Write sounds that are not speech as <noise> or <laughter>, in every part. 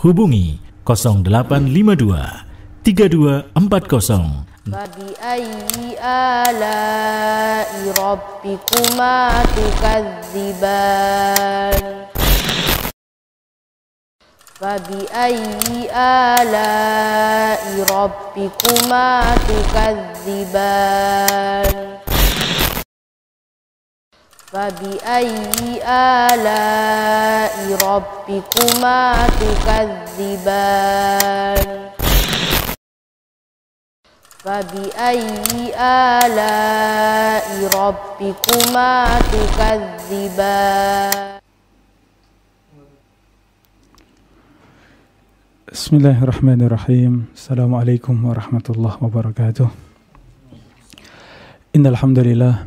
hubungi 0852 3240 فبأي آلاء ربكما تكذبان فبأي آلاء ربكما تكذبان فبأي آلاء ربكما تكذبان فبأي آلاء ربكما تكذبان بسم الله الرحمن الرحيم السلام عليكم ورحمة الله وبركاته إن الحمد لله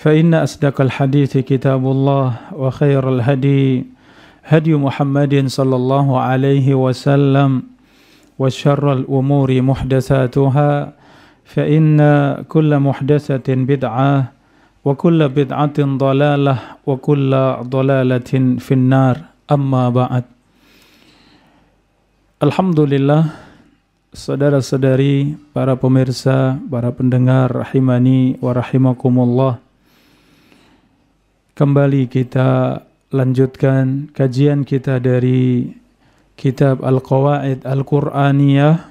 فإن أصدق الحديث كتاب الله وخير الهدي هدي محمد صلى الله عليه وسلم وشر الأمور محدثاتها فإن كل محدثة بدعة وكل بدعة ضلالة وكل ضلالة في النار أما بعد الحمد لله Saudara-saudari, para pemirsa, para pendengar rahimani wa rahimakumullah Kembali kita lanjutkan kajian kita dari kitab Al-Qawaid Al-Qur'aniyah,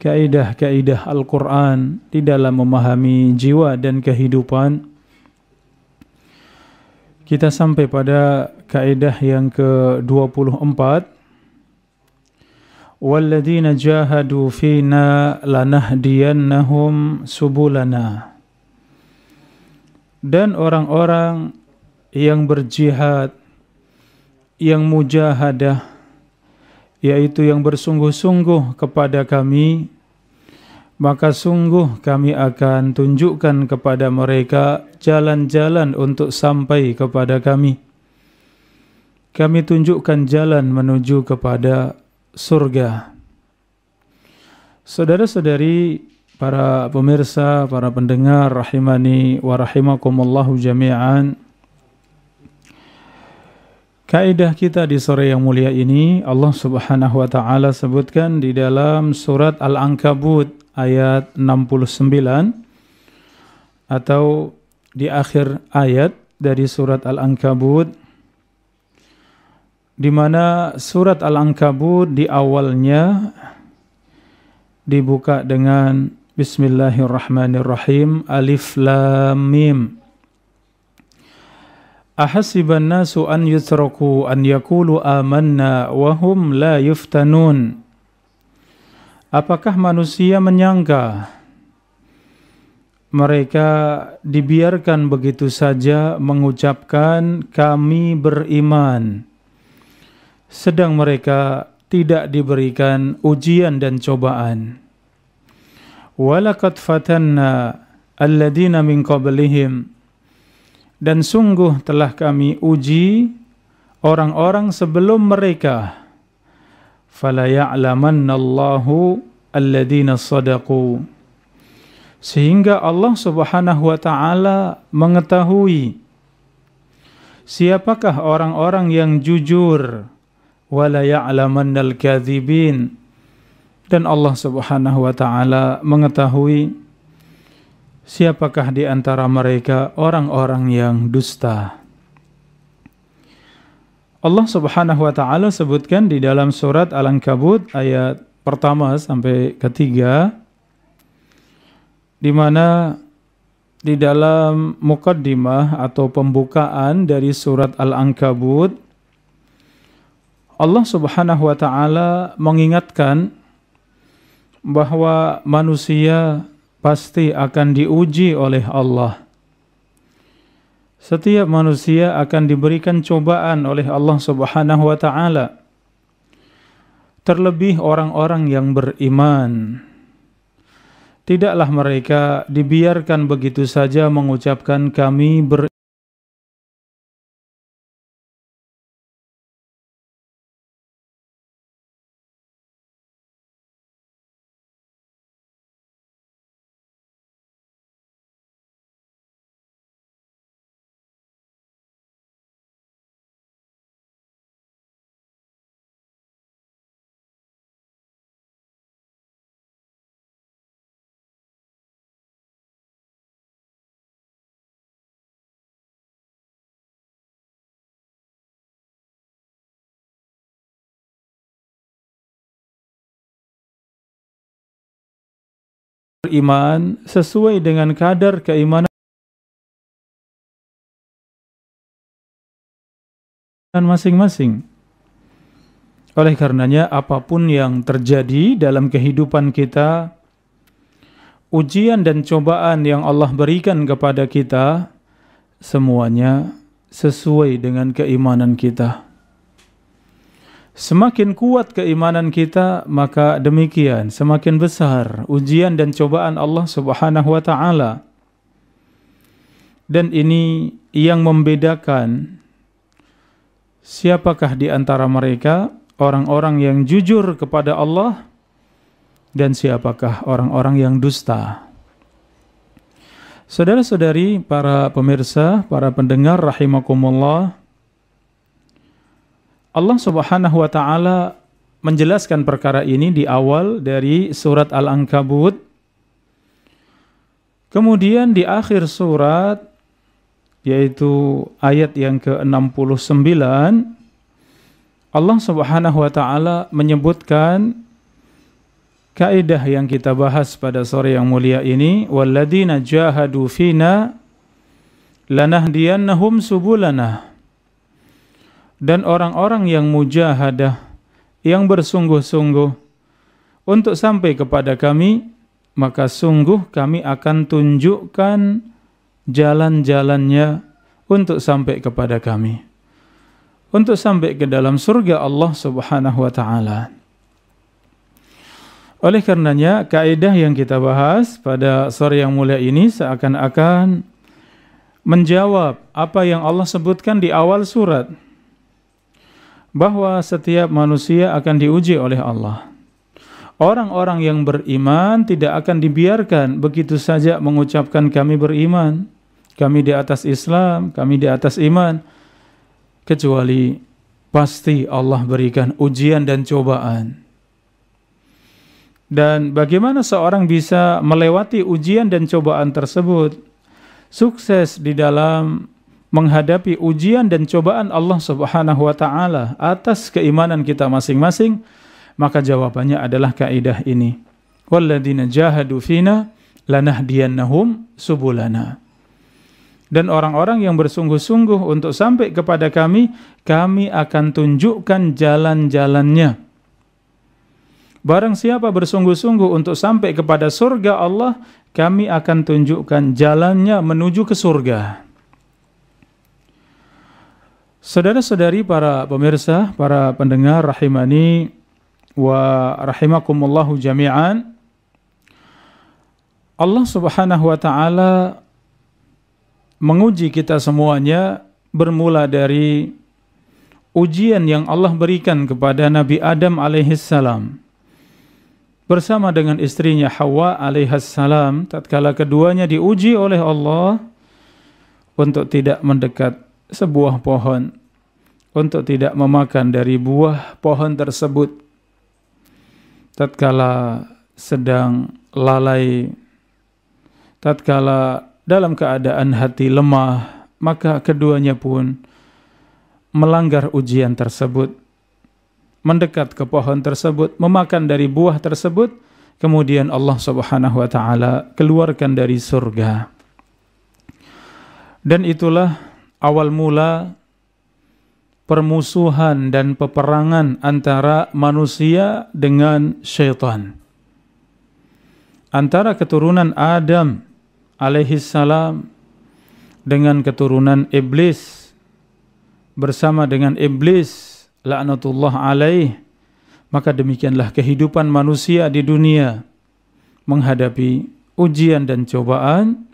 kaidah-kaidah Al-Qur'an di dalam memahami jiwa dan kehidupan. Kita sampai pada kaidah yang ke-24 والذين جاهدوا فينا لنهدينهم subulana dan orang-orang yang berjihad, yang mujahadah, yaitu yang bersungguh-sungguh kepada kami, maka sungguh kami akan tunjukkan kepada mereka jalan-jalan untuk sampai kepada kami. Kami tunjukkan jalan menuju kepada surga. Saudara-saudari, para pemirsa, para pendengar rahimani wa rahimakumullahu jami'an. Kaidah kita di sore yang mulia ini Allah Subhanahu wa taala sebutkan di dalam surat Al-Ankabut ayat 69 atau di akhir ayat dari surat Al-Ankabut di mana surat Al-Ankabut di awalnya dibuka dengan Bismillahirrahmanirrahim Alif Lam Mim Ahasiban nasu an يتركوا an yakulu amanna wahum la yuftanun. Apakah manusia menyangka mereka dibiarkan begitu saja mengucapkan kami beriman sedang mereka tidak diberikan ujian dan cobaan. Walakat fatanna alladina min qablihim dan sungguh telah kami uji orang-orang sebelum mereka fala ya'lamannallahu alladhina sadaqu sehingga Allah Subhanahu wa taala mengetahui siapakah orang-orang yang jujur wala ya'lamannal kadhibin dan Allah Subhanahu wa taala mengetahui Siapakah di antara mereka orang-orang yang dusta? Allah Subhanahu wa taala sebutkan di dalam surat Al-Ankabut ayat pertama sampai ketiga di mana di dalam mukaddimah atau pembukaan dari surat Al-Ankabut Allah Subhanahu wa taala mengingatkan bahwa manusia pasti akan diuji oleh Allah. Setiap manusia akan diberikan cobaan oleh Allah Subhanahu wa taala. Terlebih orang-orang yang beriman. Tidaklah mereka dibiarkan begitu saja mengucapkan kami ber. beriman sesuai dengan kadar keimanan masing-masing. Oleh karenanya, apapun yang terjadi dalam kehidupan kita, ujian dan cobaan yang Allah berikan kepada kita, semuanya sesuai dengan keimanan kita. Semakin kuat keimanan kita, maka demikian semakin besar ujian dan cobaan Allah Subhanahu wa taala. Dan ini yang membedakan siapakah di antara mereka orang-orang yang jujur kepada Allah dan siapakah orang-orang yang dusta. Saudara-saudari, para pemirsa, para pendengar rahimakumullah, Allah Subhanahu wa taala menjelaskan perkara ini di awal dari surat Al-Ankabut. Kemudian di akhir surat yaitu ayat yang ke-69 Allah Subhanahu wa taala menyebutkan kaidah yang kita bahas pada sore yang mulia ini walladzina jahadu fina lanahdiyannahum subulana dan orang-orang yang mujahadah yang bersungguh-sungguh untuk sampai kepada kami maka sungguh kami akan tunjukkan jalan-jalannya untuk sampai kepada kami untuk sampai ke dalam surga Allah Subhanahu wa taala. Oleh karenanya kaidah yang kita bahas pada sore yang mulia ini seakan-akan menjawab apa yang Allah sebutkan di awal surat bahwa setiap manusia akan diuji oleh Allah. Orang-orang yang beriman tidak akan dibiarkan begitu saja mengucapkan kami beriman, kami di atas Islam, kami di atas iman, kecuali pasti Allah berikan ujian dan cobaan. Dan bagaimana seorang bisa melewati ujian dan cobaan tersebut, sukses di dalam menghadapi ujian dan cobaan Allah Subhanahu wa taala atas keimanan kita masing-masing, maka jawabannya adalah kaidah ini. Walladzina jahadu fina lanahdiyannahum subulana. Dan orang-orang yang bersungguh-sungguh untuk sampai kepada kami, kami akan tunjukkan jalan-jalannya. Barang siapa bersungguh-sungguh untuk sampai kepada surga Allah, kami akan tunjukkan jalannya menuju ke surga. Saudara-saudari para pemirsa, para pendengar rahimani wa rahimakumullahu jami'an. Allah Subhanahu wa taala menguji kita semuanya bermula dari ujian yang Allah berikan kepada Nabi Adam alaihissalam bersama dengan istrinya Hawa alaihissalam tatkala keduanya diuji oleh Allah untuk tidak mendekat sebuah pohon untuk tidak memakan dari buah pohon tersebut tatkala sedang lalai tatkala dalam keadaan hati lemah maka keduanya pun melanggar ujian tersebut mendekat ke pohon tersebut memakan dari buah tersebut kemudian Allah Subhanahu wa taala keluarkan dari surga dan itulah awal mula permusuhan dan peperangan antara manusia dengan syaitan. Antara keturunan Adam alaihi salam dengan keturunan iblis bersama dengan iblis laknatullah alaih maka demikianlah kehidupan manusia di dunia menghadapi ujian dan cobaan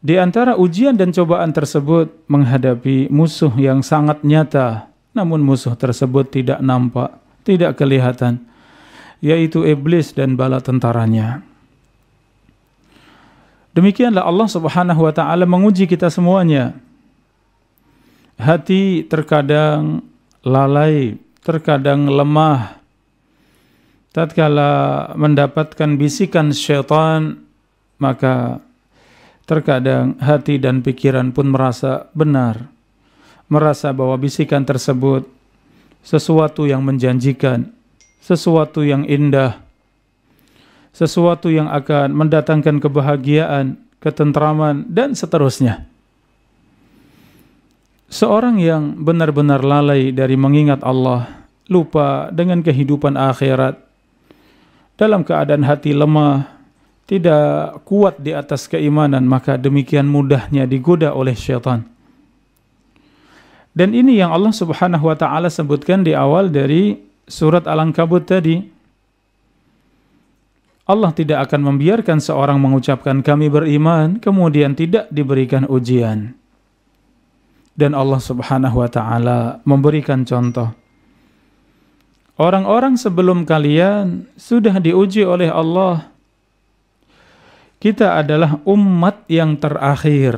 di antara ujian dan cobaan tersebut menghadapi musuh yang sangat nyata, namun musuh tersebut tidak nampak, tidak kelihatan, yaitu iblis dan bala tentaranya. Demikianlah Allah Subhanahu wa taala menguji kita semuanya. Hati terkadang lalai, terkadang lemah. Tatkala mendapatkan bisikan syaitan, maka Terkadang hati dan pikiran pun merasa benar, merasa bahwa bisikan tersebut sesuatu yang menjanjikan, sesuatu yang indah, sesuatu yang akan mendatangkan kebahagiaan, ketentraman, dan seterusnya. Seorang yang benar-benar lalai dari mengingat Allah, lupa dengan kehidupan akhirat, dalam keadaan hati lemah, tidak kuat di atas keimanan, maka demikian mudahnya digoda oleh syaitan. Dan ini yang Allah Subhanahu wa taala sebutkan di awal dari surat Al-Ankabut tadi. Allah tidak akan membiarkan seorang mengucapkan kami beriman kemudian tidak diberikan ujian. Dan Allah Subhanahu wa taala memberikan contoh. Orang-orang sebelum kalian sudah diuji oleh Allah kita adalah umat yang terakhir.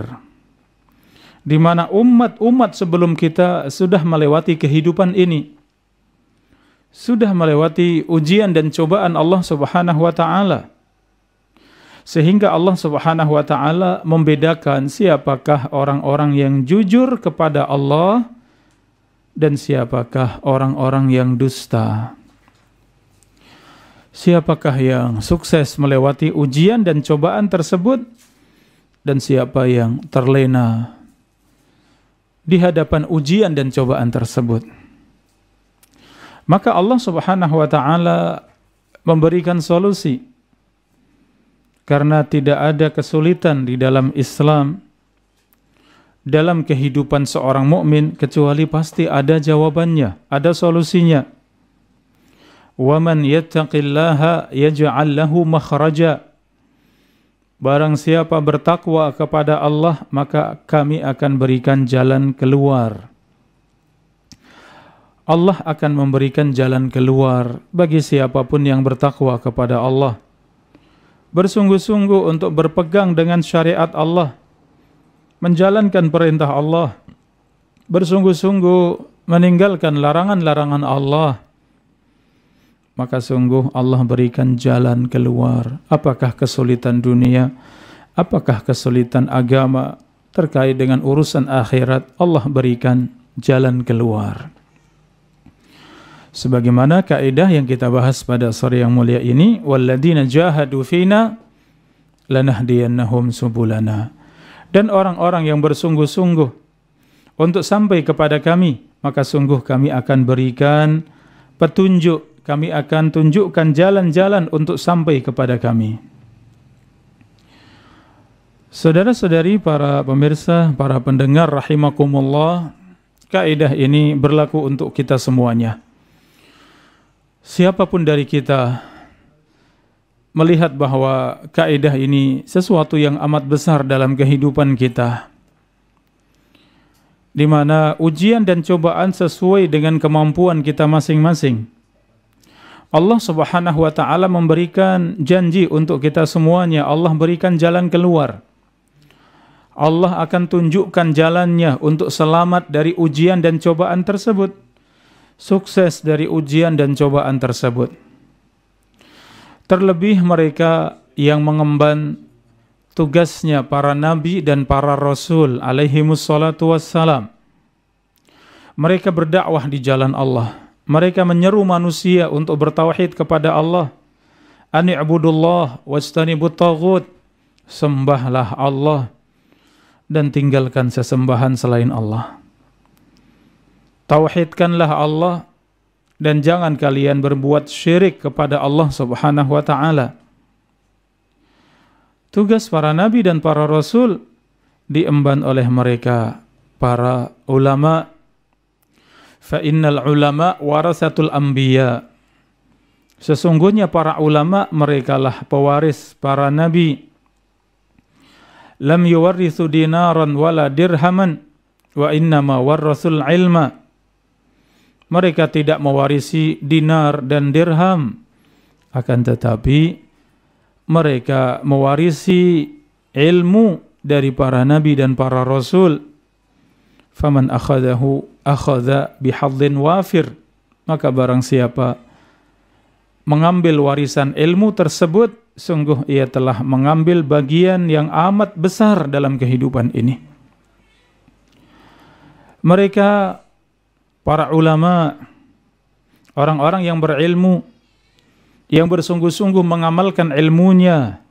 Di mana umat-umat sebelum kita sudah melewati kehidupan ini. Sudah melewati ujian dan cobaan Allah Subhanahu wa taala. Sehingga Allah Subhanahu wa taala membedakan siapakah orang-orang yang jujur kepada Allah dan siapakah orang-orang yang dusta. Siapakah yang sukses melewati ujian dan cobaan tersebut dan siapa yang terlena di hadapan ujian dan cobaan tersebut. Maka Allah Subhanahu wa taala memberikan solusi karena tidak ada kesulitan di dalam Islam dalam kehidupan seorang mukmin kecuali pasti ada jawabannya, ada solusinya. وَمَنْ يَتَّقِ اللَّهَ يَجْعَلْ لَهُ مَخْرَجًا Barang siapa bertakwa kepada Allah, maka kami akan berikan jalan keluar. Allah akan memberikan jalan keluar bagi siapapun yang bertakwa kepada Allah. Bersungguh-sungguh untuk berpegang dengan syariat Allah, menjalankan perintah Allah, bersungguh-sungguh meninggalkan larangan-larangan Allah, maka sungguh Allah berikan jalan keluar. Apakah kesulitan dunia? Apakah kesulitan agama terkait dengan urusan akhirat? Allah berikan jalan keluar. Sebagaimana kaidah yang kita bahas pada sore yang mulia ini, walladzina jahadu fina lanah lanahdiyannahum subulana. Dan orang-orang yang bersungguh-sungguh untuk sampai kepada kami, maka sungguh kami akan berikan petunjuk kami akan tunjukkan jalan-jalan untuk sampai kepada kami. Saudara-saudari para pemirsa, para pendengar rahimakumullah, kaidah ini berlaku untuk kita semuanya. Siapapun dari kita melihat bahwa kaidah ini sesuatu yang amat besar dalam kehidupan kita. Di mana ujian dan cobaan sesuai dengan kemampuan kita masing-masing Allah Subhanahu wa taala memberikan janji untuk kita semuanya. Allah berikan jalan keluar. Allah akan tunjukkan jalannya untuk selamat dari ujian dan cobaan tersebut. Sukses dari ujian dan cobaan tersebut. Terlebih mereka yang mengemban tugasnya para nabi dan para rasul alaihi wassalam. Mereka berdakwah di jalan Allah mereka menyeru manusia untuk bertauhid kepada Allah. Ani'budullah wastanibut taghut. Sembahlah Allah dan tinggalkan sesembahan selain Allah. Tauhidkanlah Allah dan jangan kalian berbuat syirik kepada Allah Subhanahu wa taala. Tugas para nabi dan para rasul diemban oleh mereka para ulama Fa innal ulama warasatul anbiya. Sesungguhnya para ulama merekalah pewaris para nabi. Lam yuwarrisu dinaran wala dirhaman wa innama warrasul ilma. Mereka tidak mewarisi dinar dan dirham. Akan tetapi mereka mewarisi ilmu dari para nabi dan para rasul. Faman akhadahu akhadha bihadzin wafir maka barang siapa mengambil warisan ilmu tersebut sungguh ia telah mengambil bagian yang amat besar dalam kehidupan ini mereka para ulama orang-orang yang berilmu yang bersungguh-sungguh mengamalkan ilmunya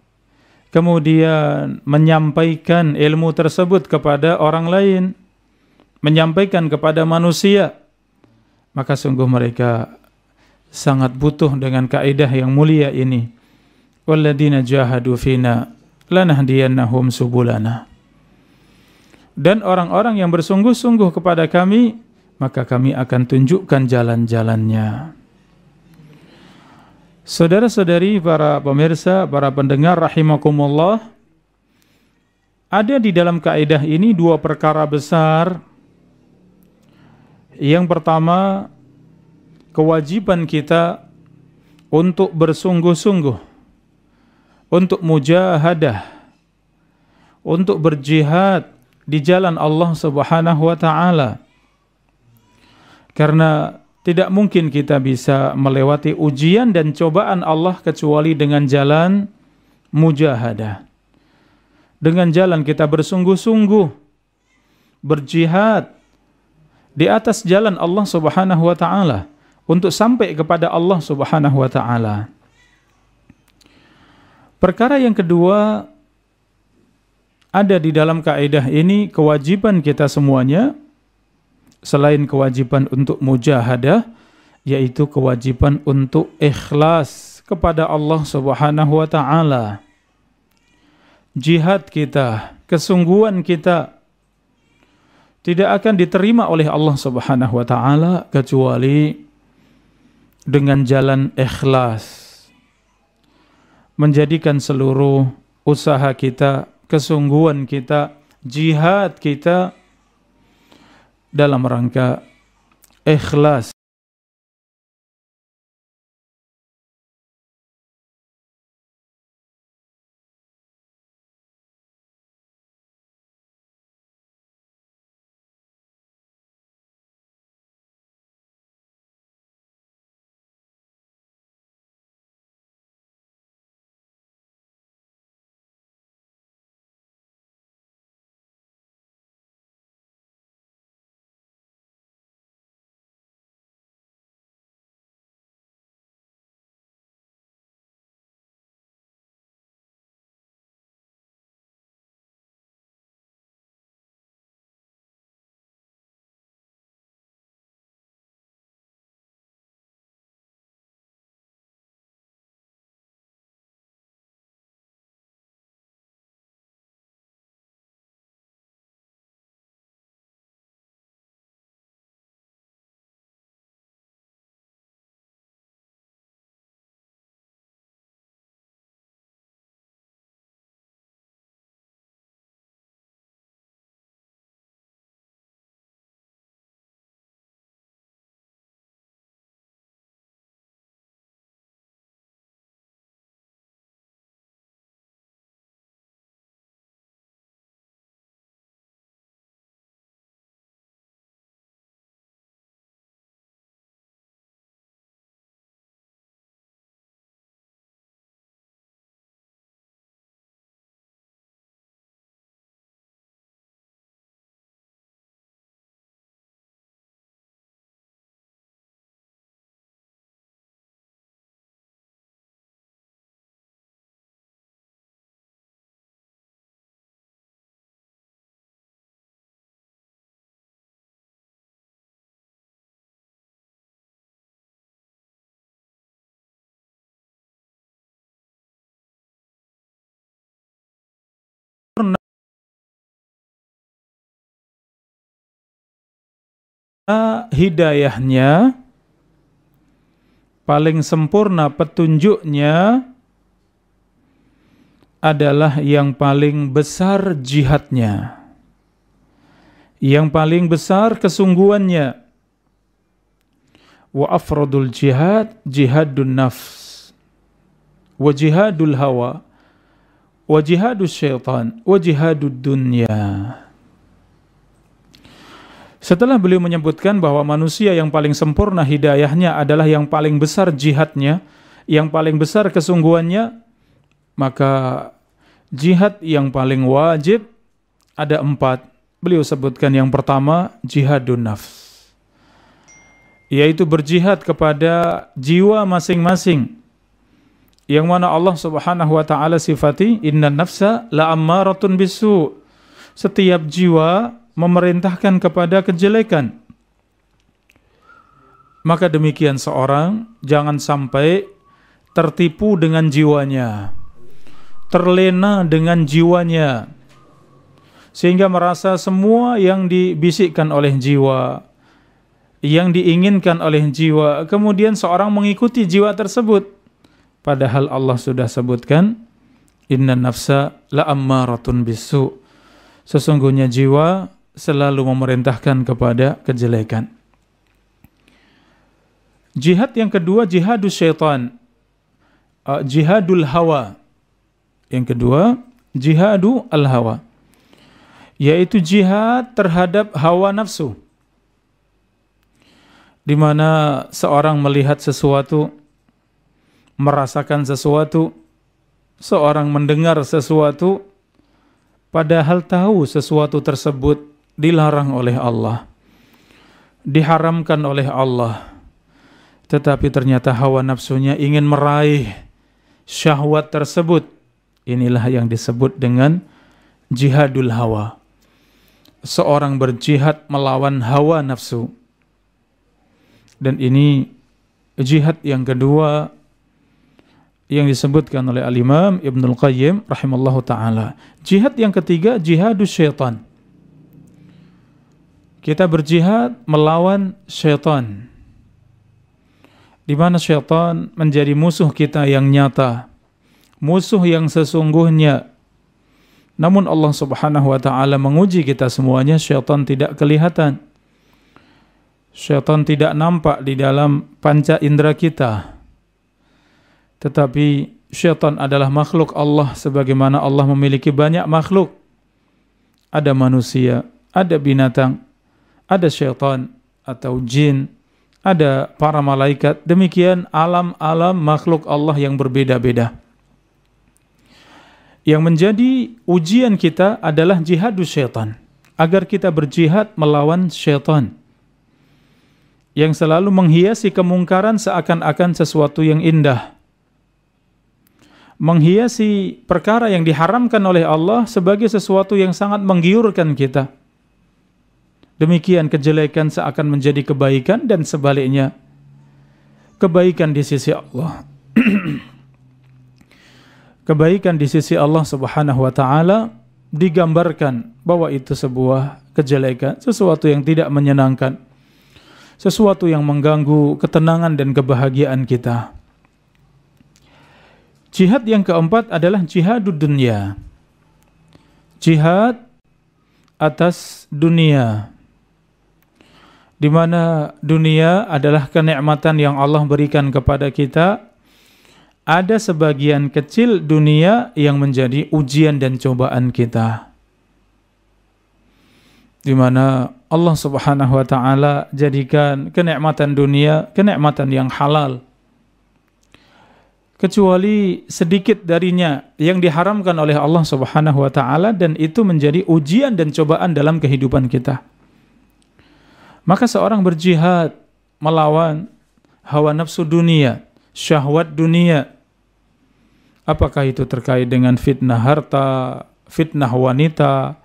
kemudian menyampaikan ilmu tersebut kepada orang lain menyampaikan kepada manusia, maka sungguh mereka sangat butuh dengan kaidah yang mulia ini. Walladina jahadu fina lanahdiyannahum subulana. Dan orang-orang yang bersungguh-sungguh kepada kami, maka kami akan tunjukkan jalan-jalannya. Saudara-saudari, para pemirsa, para pendengar rahimakumullah, ada di dalam kaidah ini dua perkara besar yang pertama, kewajiban kita untuk bersungguh-sungguh, untuk mujahadah, untuk berjihad di jalan Allah Subhanahu wa taala. Karena tidak mungkin kita bisa melewati ujian dan cobaan Allah kecuali dengan jalan mujahadah. Dengan jalan kita bersungguh-sungguh berjihad di atas jalan Allah Subhanahu wa taala untuk sampai kepada Allah Subhanahu wa taala. Perkara yang kedua ada di dalam kaidah ini kewajiban kita semuanya selain kewajiban untuk mujahadah yaitu kewajiban untuk ikhlas kepada Allah Subhanahu wa taala. Jihad kita, kesungguhan kita tidak akan diterima oleh Allah Subhanahu wa taala kecuali dengan jalan ikhlas. Menjadikan seluruh usaha kita, kesungguhan kita, jihad kita dalam rangka ikhlas Eh, hidayahnya, paling sempurna petunjuknya adalah yang paling besar jihadnya. Yang paling besar kesungguhannya. Wa afradul jihad jihadun nafs. Wa jihadul hawa. Wa jihadus syaitan. Wa jihadud dunya. Setelah beliau menyebutkan bahwa manusia yang paling sempurna hidayahnya adalah yang paling besar jihadnya, yang paling besar kesungguhannya, maka jihad yang paling wajib ada empat. Beliau sebutkan yang pertama jihadun nafs, yaitu berjihad kepada jiwa masing-masing. Yang mana Allah Subhanahu wa taala sifati inna nafsa la ammaratun bisu. Setiap jiwa memerintahkan kepada kejelekan. Maka demikian seorang jangan sampai tertipu dengan jiwanya, terlena dengan jiwanya, sehingga merasa semua yang dibisikkan oleh jiwa, yang diinginkan oleh jiwa, kemudian seorang mengikuti jiwa tersebut. Padahal Allah sudah sebutkan, Inna nafsa la ammaratun bisu. Sesungguhnya jiwa selalu memerintahkan kepada kejelekan. Jihad yang kedua jihadus syaitan. Uh, jihadul hawa. Yang kedua jihadu al hawa. Yaitu jihad terhadap hawa nafsu. Di mana seorang melihat sesuatu, merasakan sesuatu, seorang mendengar sesuatu, padahal tahu sesuatu tersebut dilarang oleh Allah, diharamkan oleh Allah. Tetapi ternyata hawa nafsunya ingin meraih syahwat tersebut. Inilah yang disebut dengan jihadul hawa. Seorang berjihad melawan hawa nafsu. Dan ini jihad yang kedua yang disebutkan oleh Al-Imam Ibnul Al Qayyim rahimallahu taala. Jihad yang ketiga jihadus syaitan. Kita berjihad melawan syaitan. Di mana syaitan menjadi musuh kita yang nyata, musuh yang sesungguhnya. Namun Allah Subhanahu wa taala menguji kita semuanya, syaitan tidak kelihatan. Syaitan tidak nampak di dalam panca indera kita. Tetapi syaitan adalah makhluk Allah sebagaimana Allah memiliki banyak makhluk. Ada manusia, ada binatang, ada syaitan atau jin, ada para malaikat, demikian alam-alam makhluk Allah yang berbeda-beda. Yang menjadi ujian kita adalah jihadus syaitan, agar kita berjihad melawan syaitan yang selalu menghiasi kemungkaran seakan-akan sesuatu yang indah. Menghiasi perkara yang diharamkan oleh Allah sebagai sesuatu yang sangat menggiurkan kita Demikian kejelekan seakan menjadi kebaikan dan sebaliknya. Kebaikan di sisi Allah. <clears throat> kebaikan di sisi Allah Subhanahu wa taala digambarkan bahwa itu sebuah kejelekan, sesuatu yang tidak menyenangkan, sesuatu yang mengganggu ketenangan dan kebahagiaan kita. Jihad yang keempat adalah jihad dunia. Jihad atas dunia di mana dunia adalah kenikmatan yang Allah berikan kepada kita, ada sebagian kecil dunia yang menjadi ujian dan cobaan kita. Di mana Allah Subhanahu wa taala jadikan kenikmatan dunia kenikmatan yang halal. Kecuali sedikit darinya yang diharamkan oleh Allah Subhanahu wa taala dan itu menjadi ujian dan cobaan dalam kehidupan kita. Maka seorang berjihad melawan hawa nafsu dunia, syahwat dunia. Apakah itu terkait dengan fitnah harta, fitnah wanita,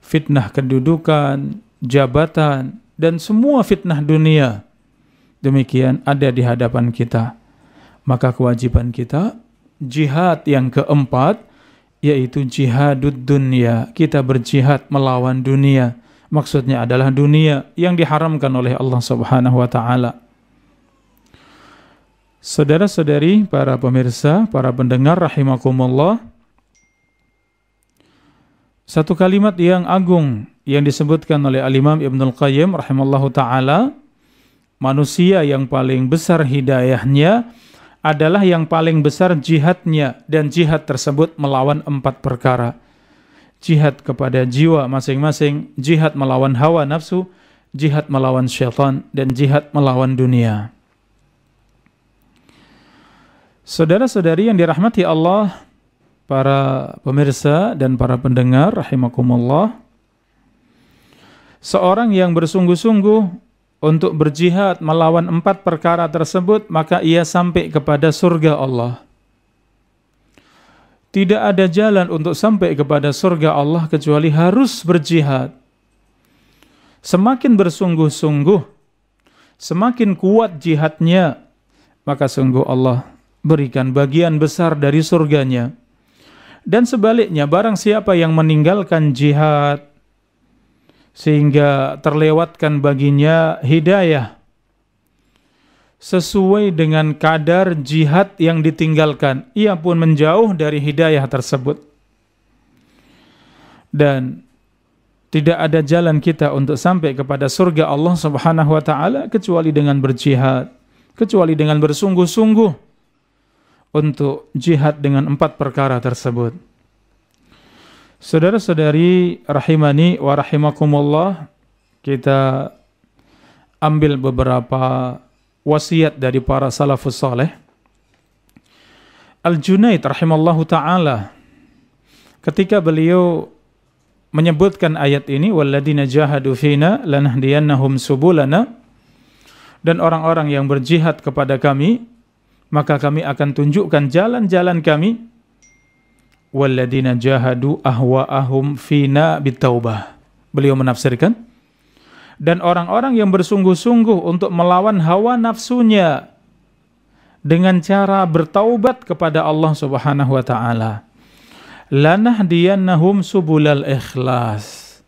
fitnah kedudukan, jabatan, dan semua fitnah dunia. Demikian ada di hadapan kita. Maka kewajiban kita jihad yang keempat yaitu jihadud dunia. Kita berjihad melawan dunia maksudnya adalah dunia yang diharamkan oleh Allah Subhanahu wa taala. Saudara-saudari, para pemirsa, para pendengar rahimakumullah. Satu kalimat yang agung yang disebutkan oleh Al-Imam Ibnul Qayyim rahimallahu taala, manusia yang paling besar hidayahnya adalah yang paling besar jihadnya dan jihad tersebut melawan empat perkara jihad kepada jiwa masing-masing, jihad melawan hawa nafsu, jihad melawan syaitan, dan jihad melawan dunia. Saudara-saudari yang dirahmati Allah, para pemirsa dan para pendengar rahimakumullah. Seorang yang bersungguh-sungguh untuk berjihad melawan empat perkara tersebut, maka ia sampai kepada surga Allah. Tidak ada jalan untuk sampai kepada surga Allah kecuali harus berjihad. Semakin bersungguh-sungguh, semakin kuat jihadnya, maka sungguh Allah berikan bagian besar dari surganya. Dan sebaliknya, barang siapa yang meninggalkan jihad, sehingga terlewatkan baginya hidayah, sesuai dengan kadar jihad yang ditinggalkan. Ia pun menjauh dari hidayah tersebut. Dan tidak ada jalan kita untuk sampai kepada surga Allah Subhanahu wa taala kecuali dengan berjihad, kecuali dengan bersungguh-sungguh untuk jihad dengan empat perkara tersebut. Saudara-saudari rahimani wa rahimakumullah, kita ambil beberapa wasiat dari para salafus saleh. Al-Junaid rahimallahu taala ketika beliau menyebutkan ayat ini walladzina jahadu fina lanahdiyannahum subulana dan orang-orang yang berjihad kepada kami maka kami akan tunjukkan jalan-jalan kami walladzina jahadu ahwaahum fina bitaubah beliau menafsirkan dan orang-orang yang bersungguh-sungguh untuk melawan hawa nafsunya dengan cara bertaubat kepada Allah Subhanahu wa taala. Lanahdiyannahum subulal ikhlas.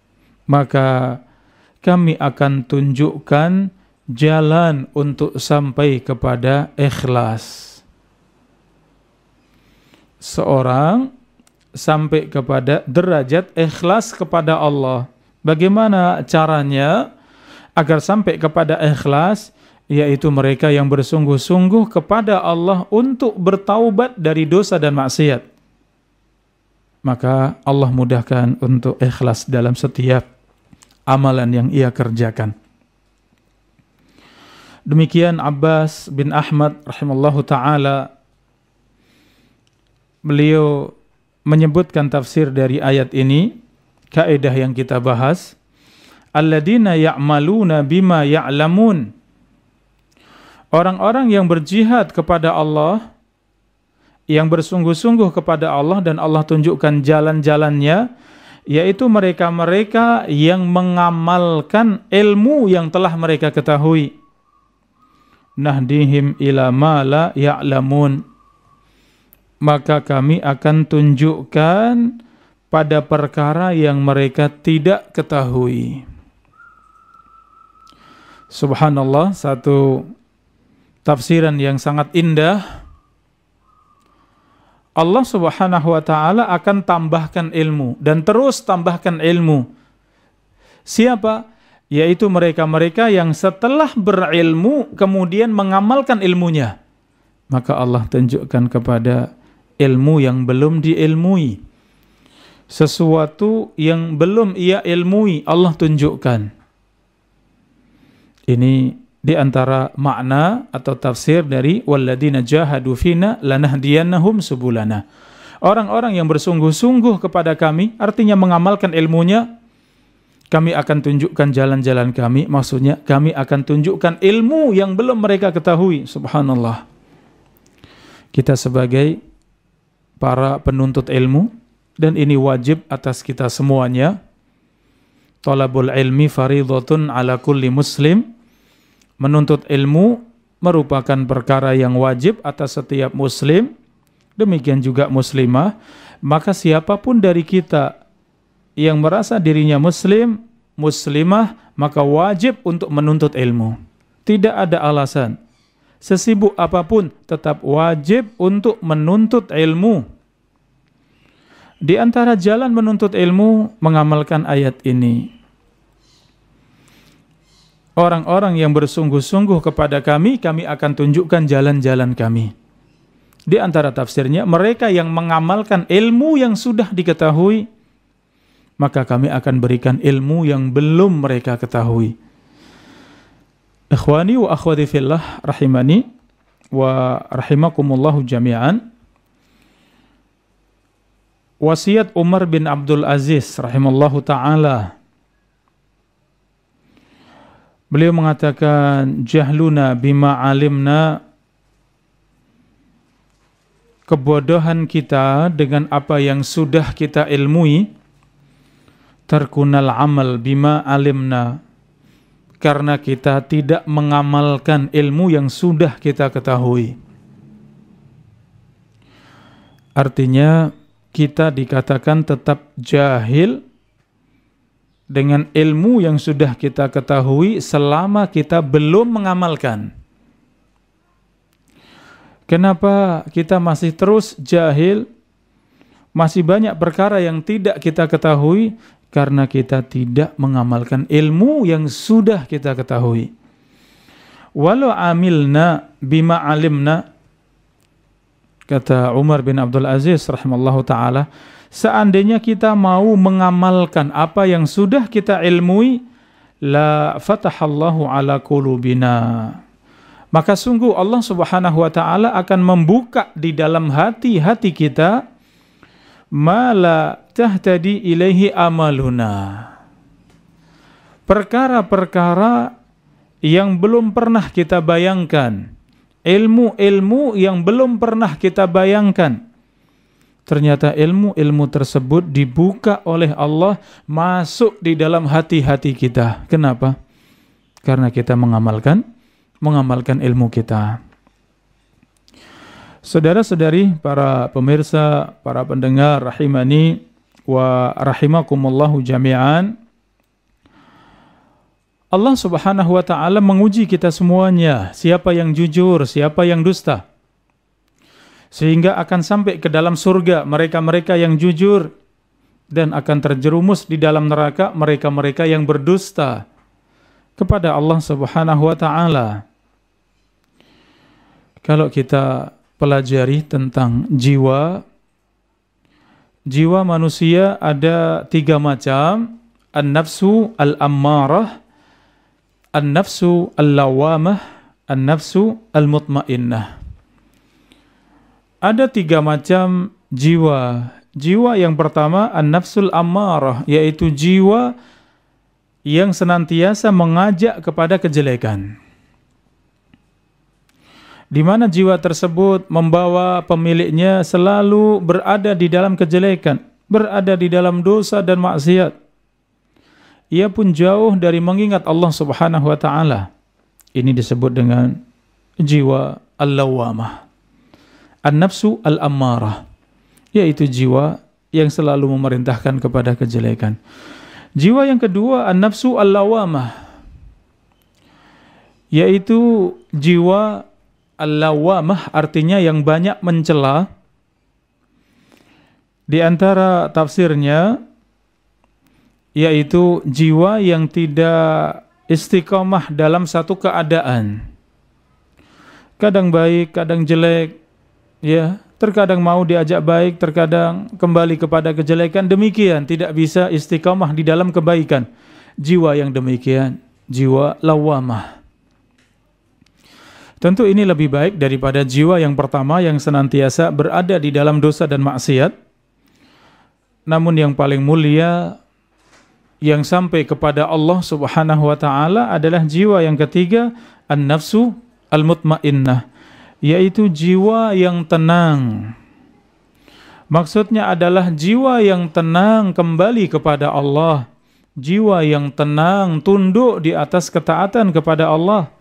Maka kami akan tunjukkan jalan untuk sampai kepada ikhlas. Seorang sampai kepada derajat ikhlas kepada Allah. Bagaimana caranya? agar sampai kepada ikhlas yaitu mereka yang bersungguh-sungguh kepada Allah untuk bertaubat dari dosa dan maksiat. Maka Allah mudahkan untuk ikhlas dalam setiap amalan yang ia kerjakan. Demikian Abbas bin Ahmad rahimallahu taala beliau menyebutkan tafsir dari ayat ini, kaidah yang kita bahas Alladina ya'maluna bima ya'lamun. Orang-orang yang berjihad kepada Allah yang bersungguh-sungguh kepada Allah dan Allah tunjukkan jalan-jalannya yaitu mereka-mereka yang mengamalkan ilmu yang telah mereka ketahui. Nahdihim ila ma la ya'lamun. Maka kami akan tunjukkan pada perkara yang mereka tidak ketahui. Subhanallah, satu tafsiran yang sangat indah. Allah Subhanahu wa taala akan tambahkan ilmu dan terus tambahkan ilmu. Siapa? Yaitu mereka-mereka yang setelah berilmu kemudian mengamalkan ilmunya. Maka Allah tunjukkan kepada ilmu yang belum diilmui. Sesuatu yang belum ia ilmui Allah tunjukkan ini di antara makna atau tafsir dari walladzina jahadu fina lanahdiyannahum subulana. Orang-orang yang bersungguh-sungguh kepada kami artinya mengamalkan ilmunya kami akan tunjukkan jalan-jalan kami maksudnya kami akan tunjukkan ilmu yang belum mereka ketahui subhanallah kita sebagai para penuntut ilmu dan ini wajib atas kita semuanya Tolabul ilmi faridhatun ala kulli muslim. Menuntut ilmu merupakan perkara yang wajib atas setiap muslim. Demikian juga muslimah. Maka siapapun dari kita yang merasa dirinya muslim, muslimah, maka wajib untuk menuntut ilmu. Tidak ada alasan. Sesibuk apapun tetap wajib untuk menuntut ilmu di antara jalan menuntut ilmu mengamalkan ayat ini. Orang-orang yang bersungguh-sungguh kepada kami, kami akan tunjukkan jalan-jalan kami. Di antara tafsirnya, mereka yang mengamalkan ilmu yang sudah diketahui, maka kami akan berikan ilmu yang belum mereka ketahui. Ikhwani wa akhwati fillah rahimani wa rahimakumullahu jami'an wasiat Umar bin Abdul Aziz rahimallahu taala beliau mengatakan jahluna bima alimna kebodohan kita dengan apa yang sudah kita ilmui terkunal amal bima alimna karena kita tidak mengamalkan ilmu yang sudah kita ketahui artinya kita dikatakan tetap jahil dengan ilmu yang sudah kita ketahui selama kita belum mengamalkan. Kenapa kita masih terus jahil? Masih banyak perkara yang tidak kita ketahui karena kita tidak mengamalkan ilmu yang sudah kita ketahui. Walau amilna bima alimna Kata Umar bin Abdul Aziz rahimallahu taala, seandainya kita mau mengamalkan apa yang sudah kita ilmui, la fatahallahu ala qulubina. Maka sungguh Allah Subhanahu wa taala akan membuka di dalam hati-hati kita mala tahtadi ilaihi amaluna. Perkara-perkara yang belum pernah kita bayangkan ilmu-ilmu yang belum pernah kita bayangkan. Ternyata ilmu-ilmu tersebut dibuka oleh Allah masuk di dalam hati-hati kita. Kenapa? Karena kita mengamalkan mengamalkan ilmu kita. Saudara-saudari, para pemirsa, para pendengar rahimani wa rahimakumullahu jami'an. Allah Subhanahu wa taala menguji kita semuanya, siapa yang jujur, siapa yang dusta. Sehingga akan sampai ke dalam surga mereka-mereka yang jujur dan akan terjerumus di dalam neraka mereka-mereka yang berdusta kepada Allah Subhanahu wa taala. Kalau kita pelajari tentang jiwa jiwa manusia ada tiga macam an-nafsu al-ammarah An-nafsu al-lawamah, an-nafsu al-mutmainnah. Ada tiga macam jiwa. Jiwa yang pertama an-nafsul ammarah, yaitu jiwa yang senantiasa mengajak kepada kejelekan. Di mana jiwa tersebut membawa pemiliknya selalu berada di dalam kejelekan, berada di dalam dosa dan maksiat ia pun jauh dari mengingat Allah Subhanahu wa taala. Ini disebut dengan jiwa al-lawamah. An-nafsu al-ammarah, yaitu jiwa yang selalu memerintahkan kepada kejelekan. Jiwa yang kedua an-nafsu al-lawamah yaitu jiwa al-lawamah artinya yang banyak mencela di antara tafsirnya yaitu jiwa yang tidak istiqomah dalam satu keadaan. Kadang baik, kadang jelek, ya, terkadang mau diajak baik, terkadang kembali kepada kejelekan. Demikian tidak bisa istiqomah di dalam kebaikan. Jiwa yang demikian, jiwa lawamah. Tentu ini lebih baik daripada jiwa yang pertama yang senantiasa berada di dalam dosa dan maksiat. Namun yang paling mulia yang sampai kepada Allah Subhanahu wa taala adalah jiwa yang ketiga an-nafsu al-mutmainnah yaitu jiwa yang tenang. Maksudnya adalah jiwa yang tenang kembali kepada Allah, jiwa yang tenang tunduk di atas ketaatan kepada Allah.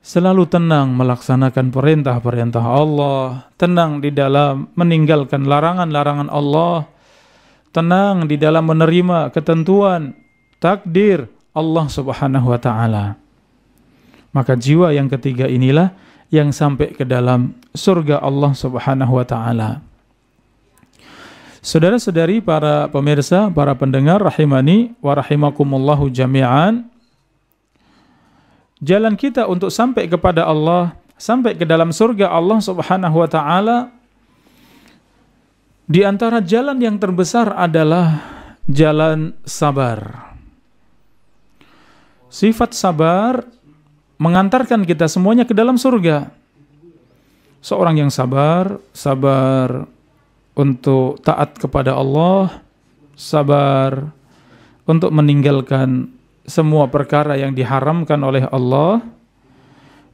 Selalu tenang melaksanakan perintah-perintah Allah, tenang di dalam meninggalkan larangan-larangan Allah tenang di dalam menerima ketentuan takdir Allah Subhanahu wa taala. Maka jiwa yang ketiga inilah yang sampai ke dalam surga Allah Subhanahu wa taala. Saudara-saudari para pemirsa, para pendengar rahimani wa rahimakumullahu jami'an. Jalan kita untuk sampai kepada Allah, sampai ke dalam surga Allah Subhanahu wa taala di antara jalan yang terbesar adalah jalan sabar. Sifat sabar mengantarkan kita semuanya ke dalam surga. Seorang yang sabar, sabar untuk taat kepada Allah, sabar untuk meninggalkan semua perkara yang diharamkan oleh Allah,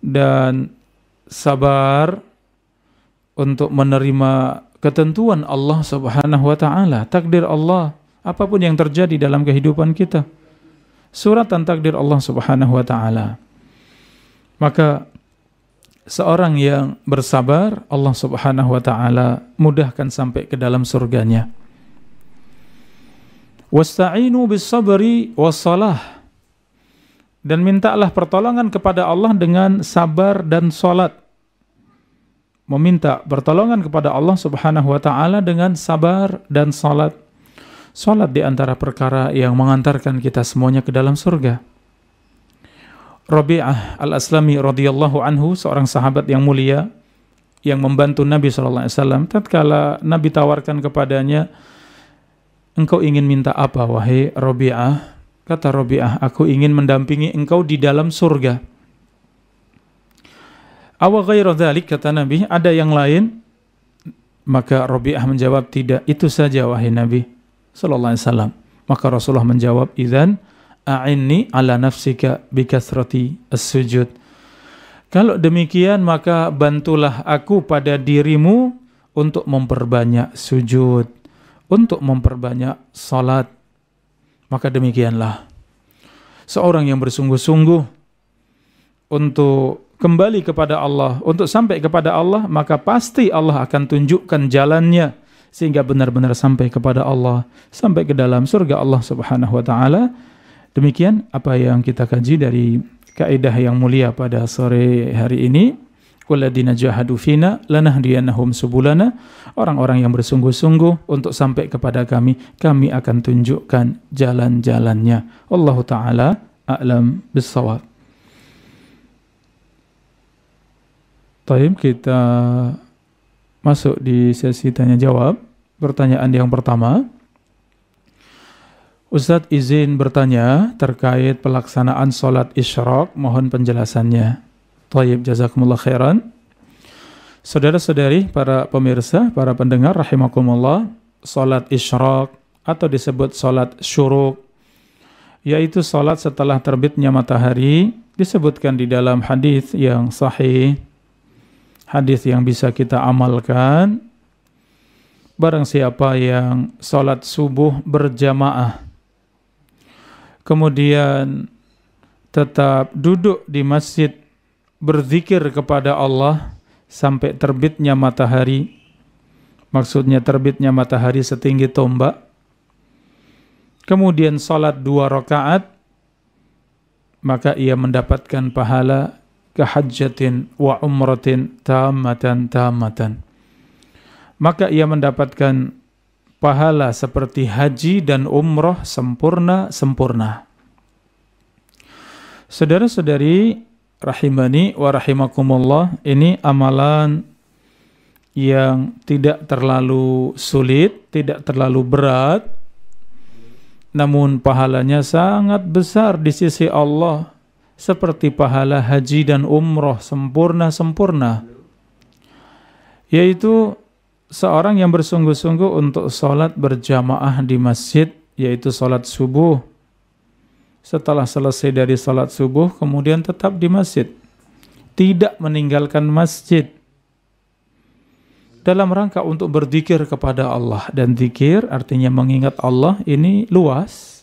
dan sabar untuk menerima ketentuan Allah Subhanahu wa taala, takdir Allah, apapun yang terjadi dalam kehidupan kita. Suratan takdir Allah Subhanahu wa taala. Maka seorang yang bersabar, Allah Subhanahu wa taala mudahkan sampai ke dalam surganya. Wasta'inu bis sabri was salah dan mintalah pertolongan kepada Allah dengan sabar dan salat meminta pertolongan kepada Allah Subhanahu wa taala dengan sabar dan salat. Salat di antara perkara yang mengantarkan kita semuanya ke dalam surga. Rabi'ah Al-Aslami radhiyallahu anhu seorang sahabat yang mulia yang membantu Nabi sallallahu alaihi wasallam tatkala Nabi tawarkan kepadanya engkau ingin minta apa wahai Rabi'ah? Kata Rabi'ah, aku ingin mendampingi engkau di dalam surga. Awa ghairu dhalik, kata Nabi, ada yang lain? Maka Rabi'ah menjawab, tidak. Itu saja wahai Nabi sallallahu alaihi wasallam. Maka Rasulullah menjawab, "Idzan a'inni ala nafsika bikasrati as-sujud." Kalau demikian maka bantulah aku pada dirimu untuk memperbanyak sujud, untuk memperbanyak salat. Maka demikianlah seorang yang bersungguh-sungguh untuk kembali kepada Allah, untuk sampai kepada Allah, maka pasti Allah akan tunjukkan jalannya sehingga benar-benar sampai kepada Allah, sampai ke dalam surga Allah Subhanahu wa taala. Demikian apa yang kita kaji dari kaidah yang mulia pada sore hari ini. Walladina jahadu fina lanahdiyanahum subulana. Orang-orang yang bersungguh-sungguh untuk sampai kepada kami, kami akan tunjukkan jalan-jalannya. Allah taala a'lam bissawab. Taib kita masuk di sesi tanya jawab. Pertanyaan yang pertama. Ustadz izin bertanya terkait pelaksanaan sholat isyrok, mohon penjelasannya. Taib jazakumullah khairan. Saudara-saudari, para pemirsa, para pendengar, rahimakumullah, sholat isyrok atau disebut sholat syuruk, yaitu sholat setelah terbitnya matahari, disebutkan di dalam hadis yang sahih hadis yang bisa kita amalkan. Barang siapa yang sholat subuh berjamaah, kemudian tetap duduk di masjid berzikir kepada Allah sampai terbitnya matahari, maksudnya terbitnya matahari setinggi tombak, kemudian sholat dua rakaat, maka ia mendapatkan pahala kehajatin wa umratin tamatan tamatan. Maka ia mendapatkan pahala seperti haji dan umroh sempurna-sempurna. Saudara-saudari rahimani wa rahimakumullah, ini amalan yang tidak terlalu sulit, tidak terlalu berat, namun pahalanya sangat besar di sisi Allah seperti pahala haji dan umroh sempurna-sempurna, yaitu seorang yang bersungguh-sungguh untuk sholat berjamaah di masjid, yaitu sholat subuh. Setelah selesai dari sholat subuh, kemudian tetap di masjid, tidak meninggalkan masjid dalam rangka untuk berzikir kepada Allah dan zikir artinya mengingat Allah ini luas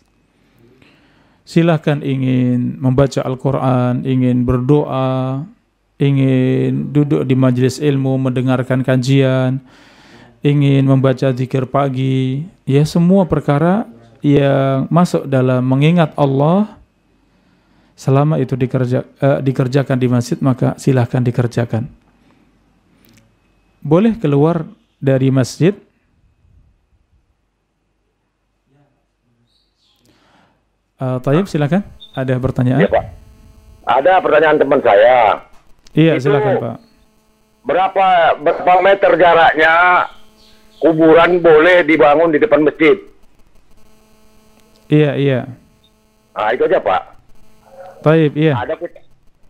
silahkan ingin membaca Al-Quran, ingin berdoa, ingin duduk di majelis ilmu, mendengarkan kajian, ingin membaca zikir pagi, ya semua perkara yang masuk dalam mengingat Allah selama itu dikerja, eh, dikerjakan di masjid maka silahkan dikerjakan. Boleh keluar dari masjid Uh, Tayyip silakan. Ada pertanyaan? Iya, Pak. Ada pertanyaan teman saya. Iya, Itu silakan, Pak. Berapa berapa meter jaraknya kuburan boleh dibangun di depan masjid? Iya, iya. Nah, itu aja, Pak. Taib, iya. Ada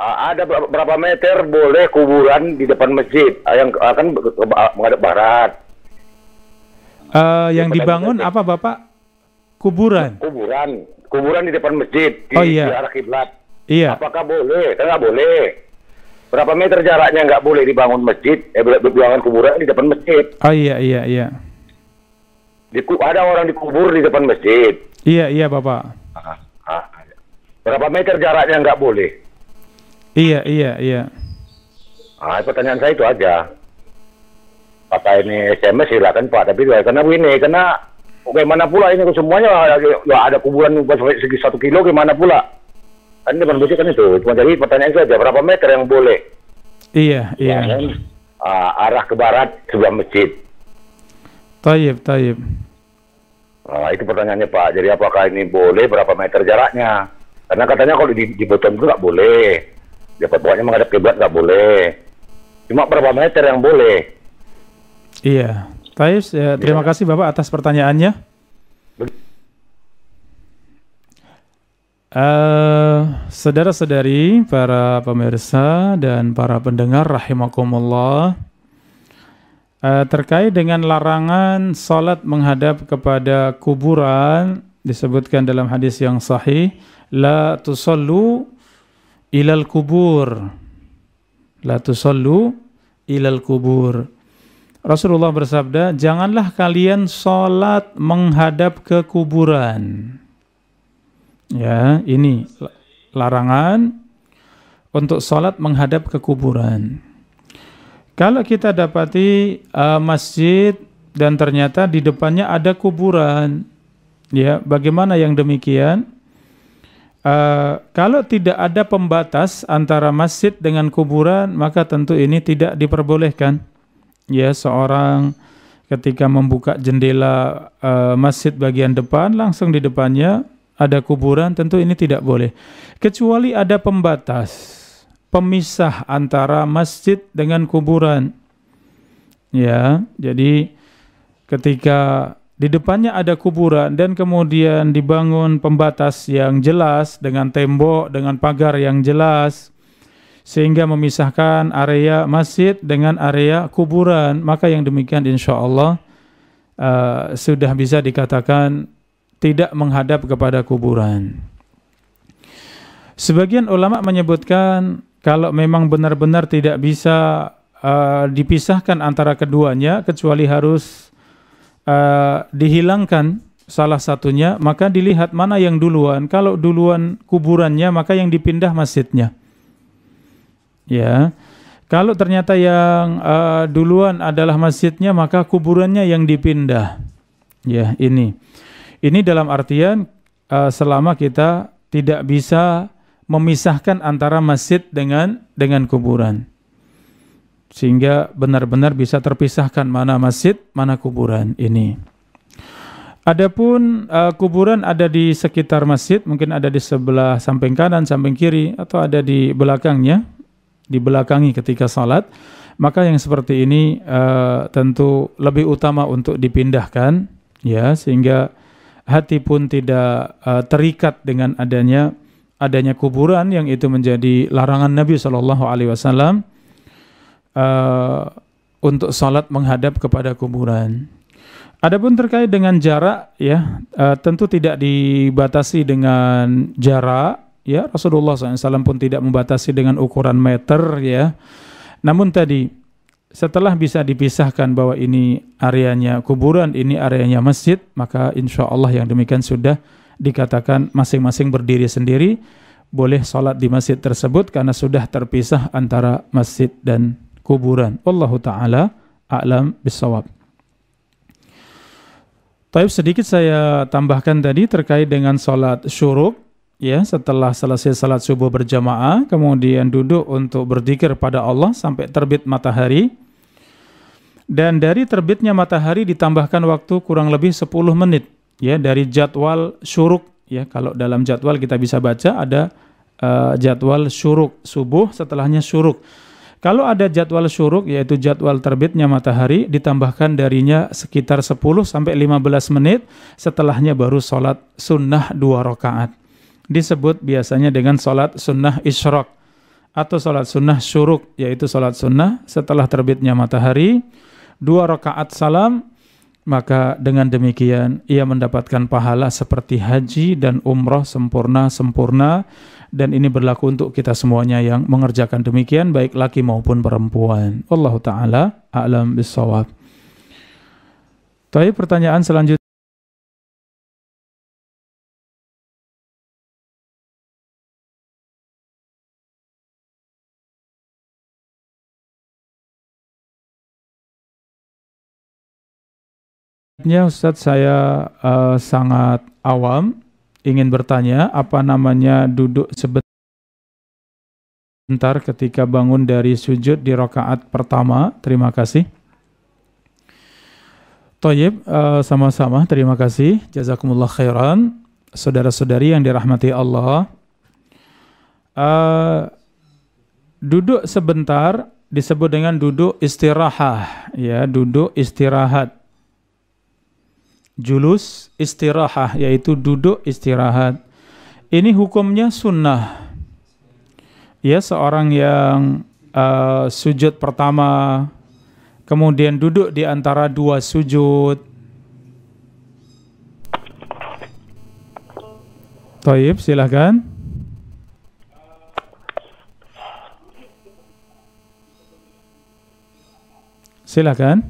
ah, ada berapa meter boleh kuburan di depan masjid ah, yang akan ah, menghadap barat? Uh, yang dibangun apa, Bapak? Kuburan. Kuburan kuburan di depan masjid di, oh, iya. di arah kiblat. Iya. Apakah boleh? Tidak boleh. Berapa meter jaraknya nggak boleh dibangun masjid? Eh, dibangun kuburan di depan masjid. Oh iya iya iya. Di, ada orang dikubur di depan masjid. Iya iya bapak. Ah, ah. ah iya. Berapa meter jaraknya nggak boleh? Iya iya iya. Ah pertanyaan saya itu aja. Pak ini SMS silakan Pak, tapi karena ini karena Bagaimana pula ini semuanya ada, ya ada kuburan sampai segi satu kilo gimana pula? Kan depan kan itu. Cuma jadi pertanyaan saja berapa meter yang boleh? Iya, iya. kan, uh, arah ke barat sebelah masjid. Taib, taib. Nah, itu pertanyaannya Pak. Jadi apakah ini boleh berapa meter jaraknya? Karena katanya kalau di, di beton itu nggak boleh. Ya pokoknya menghadap kiblat nggak boleh. Cuma berapa meter yang boleh? Iya. Taib, ya, iya. terima ya. kasih Bapak atas pertanyaannya. Uh, saudara-saudari, para pemirsa dan para pendengar rahimakumullah. Uh, terkait dengan larangan salat menghadap kepada kuburan disebutkan dalam hadis yang sahih, la tusallu ilal kubur. La tusallu ilal kubur Rasulullah bersabda, "Janganlah kalian sholat menghadap ke kuburan." Ya, ini larangan untuk sholat menghadap ke kuburan. Kalau kita dapati uh, masjid dan ternyata di depannya ada kuburan, ya, bagaimana yang demikian? Uh, kalau tidak ada pembatas antara masjid dengan kuburan, maka tentu ini tidak diperbolehkan ya seorang ketika membuka jendela uh, masjid bagian depan langsung di depannya ada kuburan tentu ini tidak boleh kecuali ada pembatas pemisah antara masjid dengan kuburan ya jadi ketika di depannya ada kuburan dan kemudian dibangun pembatas yang jelas dengan tembok dengan pagar yang jelas sehingga memisahkan area masjid dengan area kuburan maka yang demikian insya Allah uh, sudah bisa dikatakan tidak menghadap kepada kuburan sebagian ulama menyebutkan kalau memang benar-benar tidak bisa uh, dipisahkan antara keduanya kecuali harus uh, dihilangkan salah satunya maka dilihat mana yang duluan kalau duluan kuburannya maka yang dipindah masjidnya ya kalau ternyata yang uh, duluan adalah masjidnya maka kuburannya yang dipindah ya ini ini dalam artian uh, selama kita tidak bisa memisahkan antara masjid dengan dengan kuburan sehingga benar-benar bisa terpisahkan mana masjid mana kuburan ini Adapun uh, kuburan ada di sekitar masjid, mungkin ada di sebelah samping kanan, samping kiri, atau ada di belakangnya, dibelakangi ketika salat, maka yang seperti ini uh, tentu lebih utama untuk dipindahkan ya sehingga hati pun tidak uh, terikat dengan adanya adanya kuburan yang itu menjadi larangan Nabi Shallallahu Alaihi Wasallam eh, untuk salat menghadap kepada kuburan. Adapun terkait dengan jarak ya uh, tentu tidak dibatasi dengan jarak ya Rasulullah SAW pun tidak membatasi dengan ukuran meter ya namun tadi setelah bisa dipisahkan bahwa ini areanya kuburan ini areanya masjid maka insya Allah yang demikian sudah dikatakan masing-masing berdiri sendiri boleh sholat di masjid tersebut karena sudah terpisah antara masjid dan kuburan. Allahu ta'ala a'lam bisawab. Tapi sedikit saya tambahkan tadi terkait dengan sholat syuruk ya setelah selesai salat subuh berjamaah kemudian duduk untuk berzikir pada Allah sampai terbit matahari dan dari terbitnya matahari ditambahkan waktu kurang lebih 10 menit ya dari jadwal syuruk ya kalau dalam jadwal kita bisa baca ada uh, jadwal syuruk subuh setelahnya syuruk kalau ada jadwal syuruk yaitu jadwal terbitnya matahari ditambahkan darinya sekitar 10 sampai 15 menit setelahnya baru salat sunnah dua rakaat disebut biasanya dengan sholat sunnah isyraq atau sholat sunnah syuruk yaitu sholat sunnah setelah terbitnya matahari dua rakaat salam maka dengan demikian ia mendapatkan pahala seperti haji dan umroh sempurna-sempurna dan ini berlaku untuk kita semuanya yang mengerjakan demikian baik laki maupun perempuan. Allah Ta'ala a'lam bisawab. Tapi pertanyaan selanjutnya Ya Ustadz saya uh, sangat awam ingin bertanya apa namanya duduk sebentar ketika bangun dari sujud di rokaat pertama. Terima kasih. Toyib, uh, sama-sama terima kasih. Jazakumullah khairan. Saudara-saudari yang dirahmati Allah. Uh, duduk sebentar disebut dengan duduk istirahah. Ya, duduk istirahat julus istirahat yaitu duduk istirahat. Ini hukumnya sunnah. Ya seorang yang uh, sujud pertama kemudian duduk di antara dua sujud. Taib silahkan. Silakan.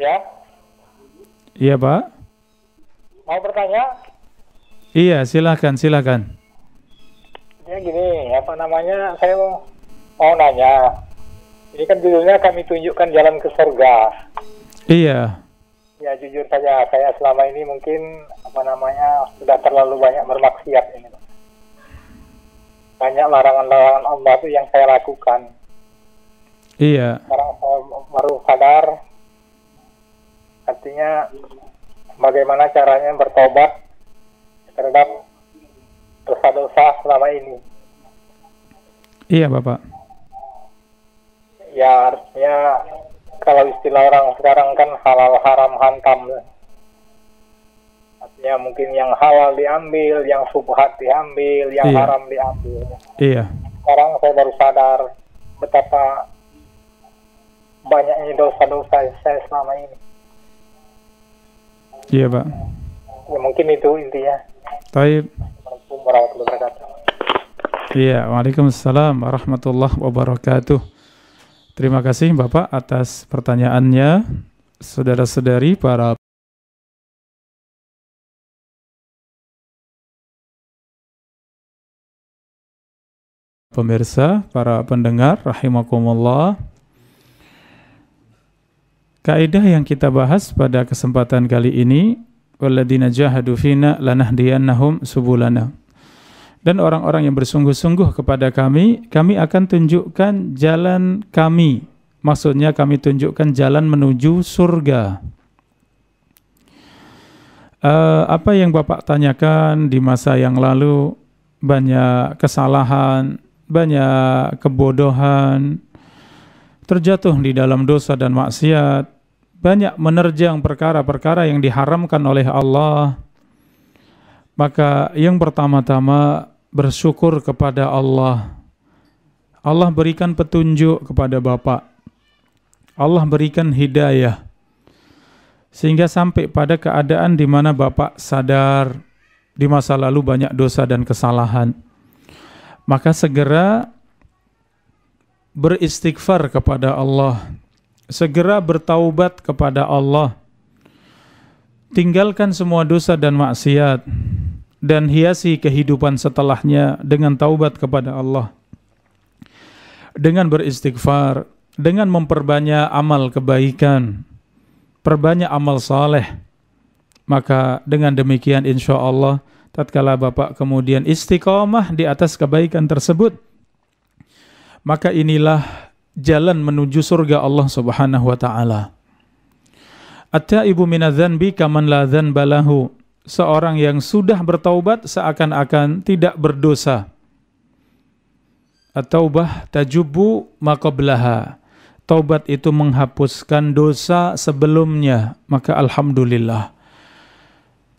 Ya. Iya Pak. Mau bertanya? Iya silahkan silahkan. Ya gini apa namanya saya mau, mau nanya. Ini kan judulnya kami tunjukkan jalan ke surga. Iya. Ya jujur saja saya selama ini mungkin apa namanya sudah terlalu banyak bermaksiat ini. Banyak larangan-larangan Allah itu yang saya lakukan. Iya. Sekarang saya baru sadar artinya bagaimana caranya bertobat terhadap dosa-dosa selama ini. Iya, Bapak. Ya, artinya kalau istilah orang sekarang kan halal haram hantam. Artinya mungkin yang halal diambil, yang subhat diambil, yang iya. haram diambil. Iya. Sekarang saya baru sadar betapa banyaknya dosa-dosa saya selama ini. Iya pak. Ya mungkin itu intinya. Taib. Iya, waalaikumsalam warahmatullahi wabarakatuh. Terima kasih Bapak atas pertanyaannya. Saudara-saudari para pemirsa, para pendengar, rahimakumullah. Kaidah yang kita bahas pada kesempatan kali ini waladina jahadu fina lanahdiyannahum subulana. Dan orang-orang yang bersungguh-sungguh kepada kami, kami akan tunjukkan jalan kami. Maksudnya kami tunjukkan jalan menuju surga. Uh, apa yang Bapak tanyakan di masa yang lalu banyak kesalahan, banyak kebodohan, terjatuh di dalam dosa dan maksiat, banyak menerjang perkara-perkara yang diharamkan oleh Allah, maka yang pertama-tama bersyukur kepada Allah. Allah berikan petunjuk kepada Bapak. Allah berikan hidayah. Sehingga sampai pada keadaan di mana Bapak sadar di masa lalu banyak dosa dan kesalahan. Maka segera beristighfar kepada Allah, segera bertaubat kepada Allah, tinggalkan semua dosa dan maksiat, dan hiasi kehidupan setelahnya dengan taubat kepada Allah, dengan beristighfar, dengan memperbanyak amal kebaikan, perbanyak amal saleh. Maka dengan demikian insya Allah, tatkala Bapak kemudian istiqomah di atas kebaikan tersebut, maka inilah jalan menuju surga Allah Subhanahu wa taala. At-taibu minadz kaman la Seorang yang sudah bertaubat seakan-akan tidak berdosa. At-taubah tajubu maqablaha. Taubat itu menghapuskan dosa sebelumnya, maka alhamdulillah.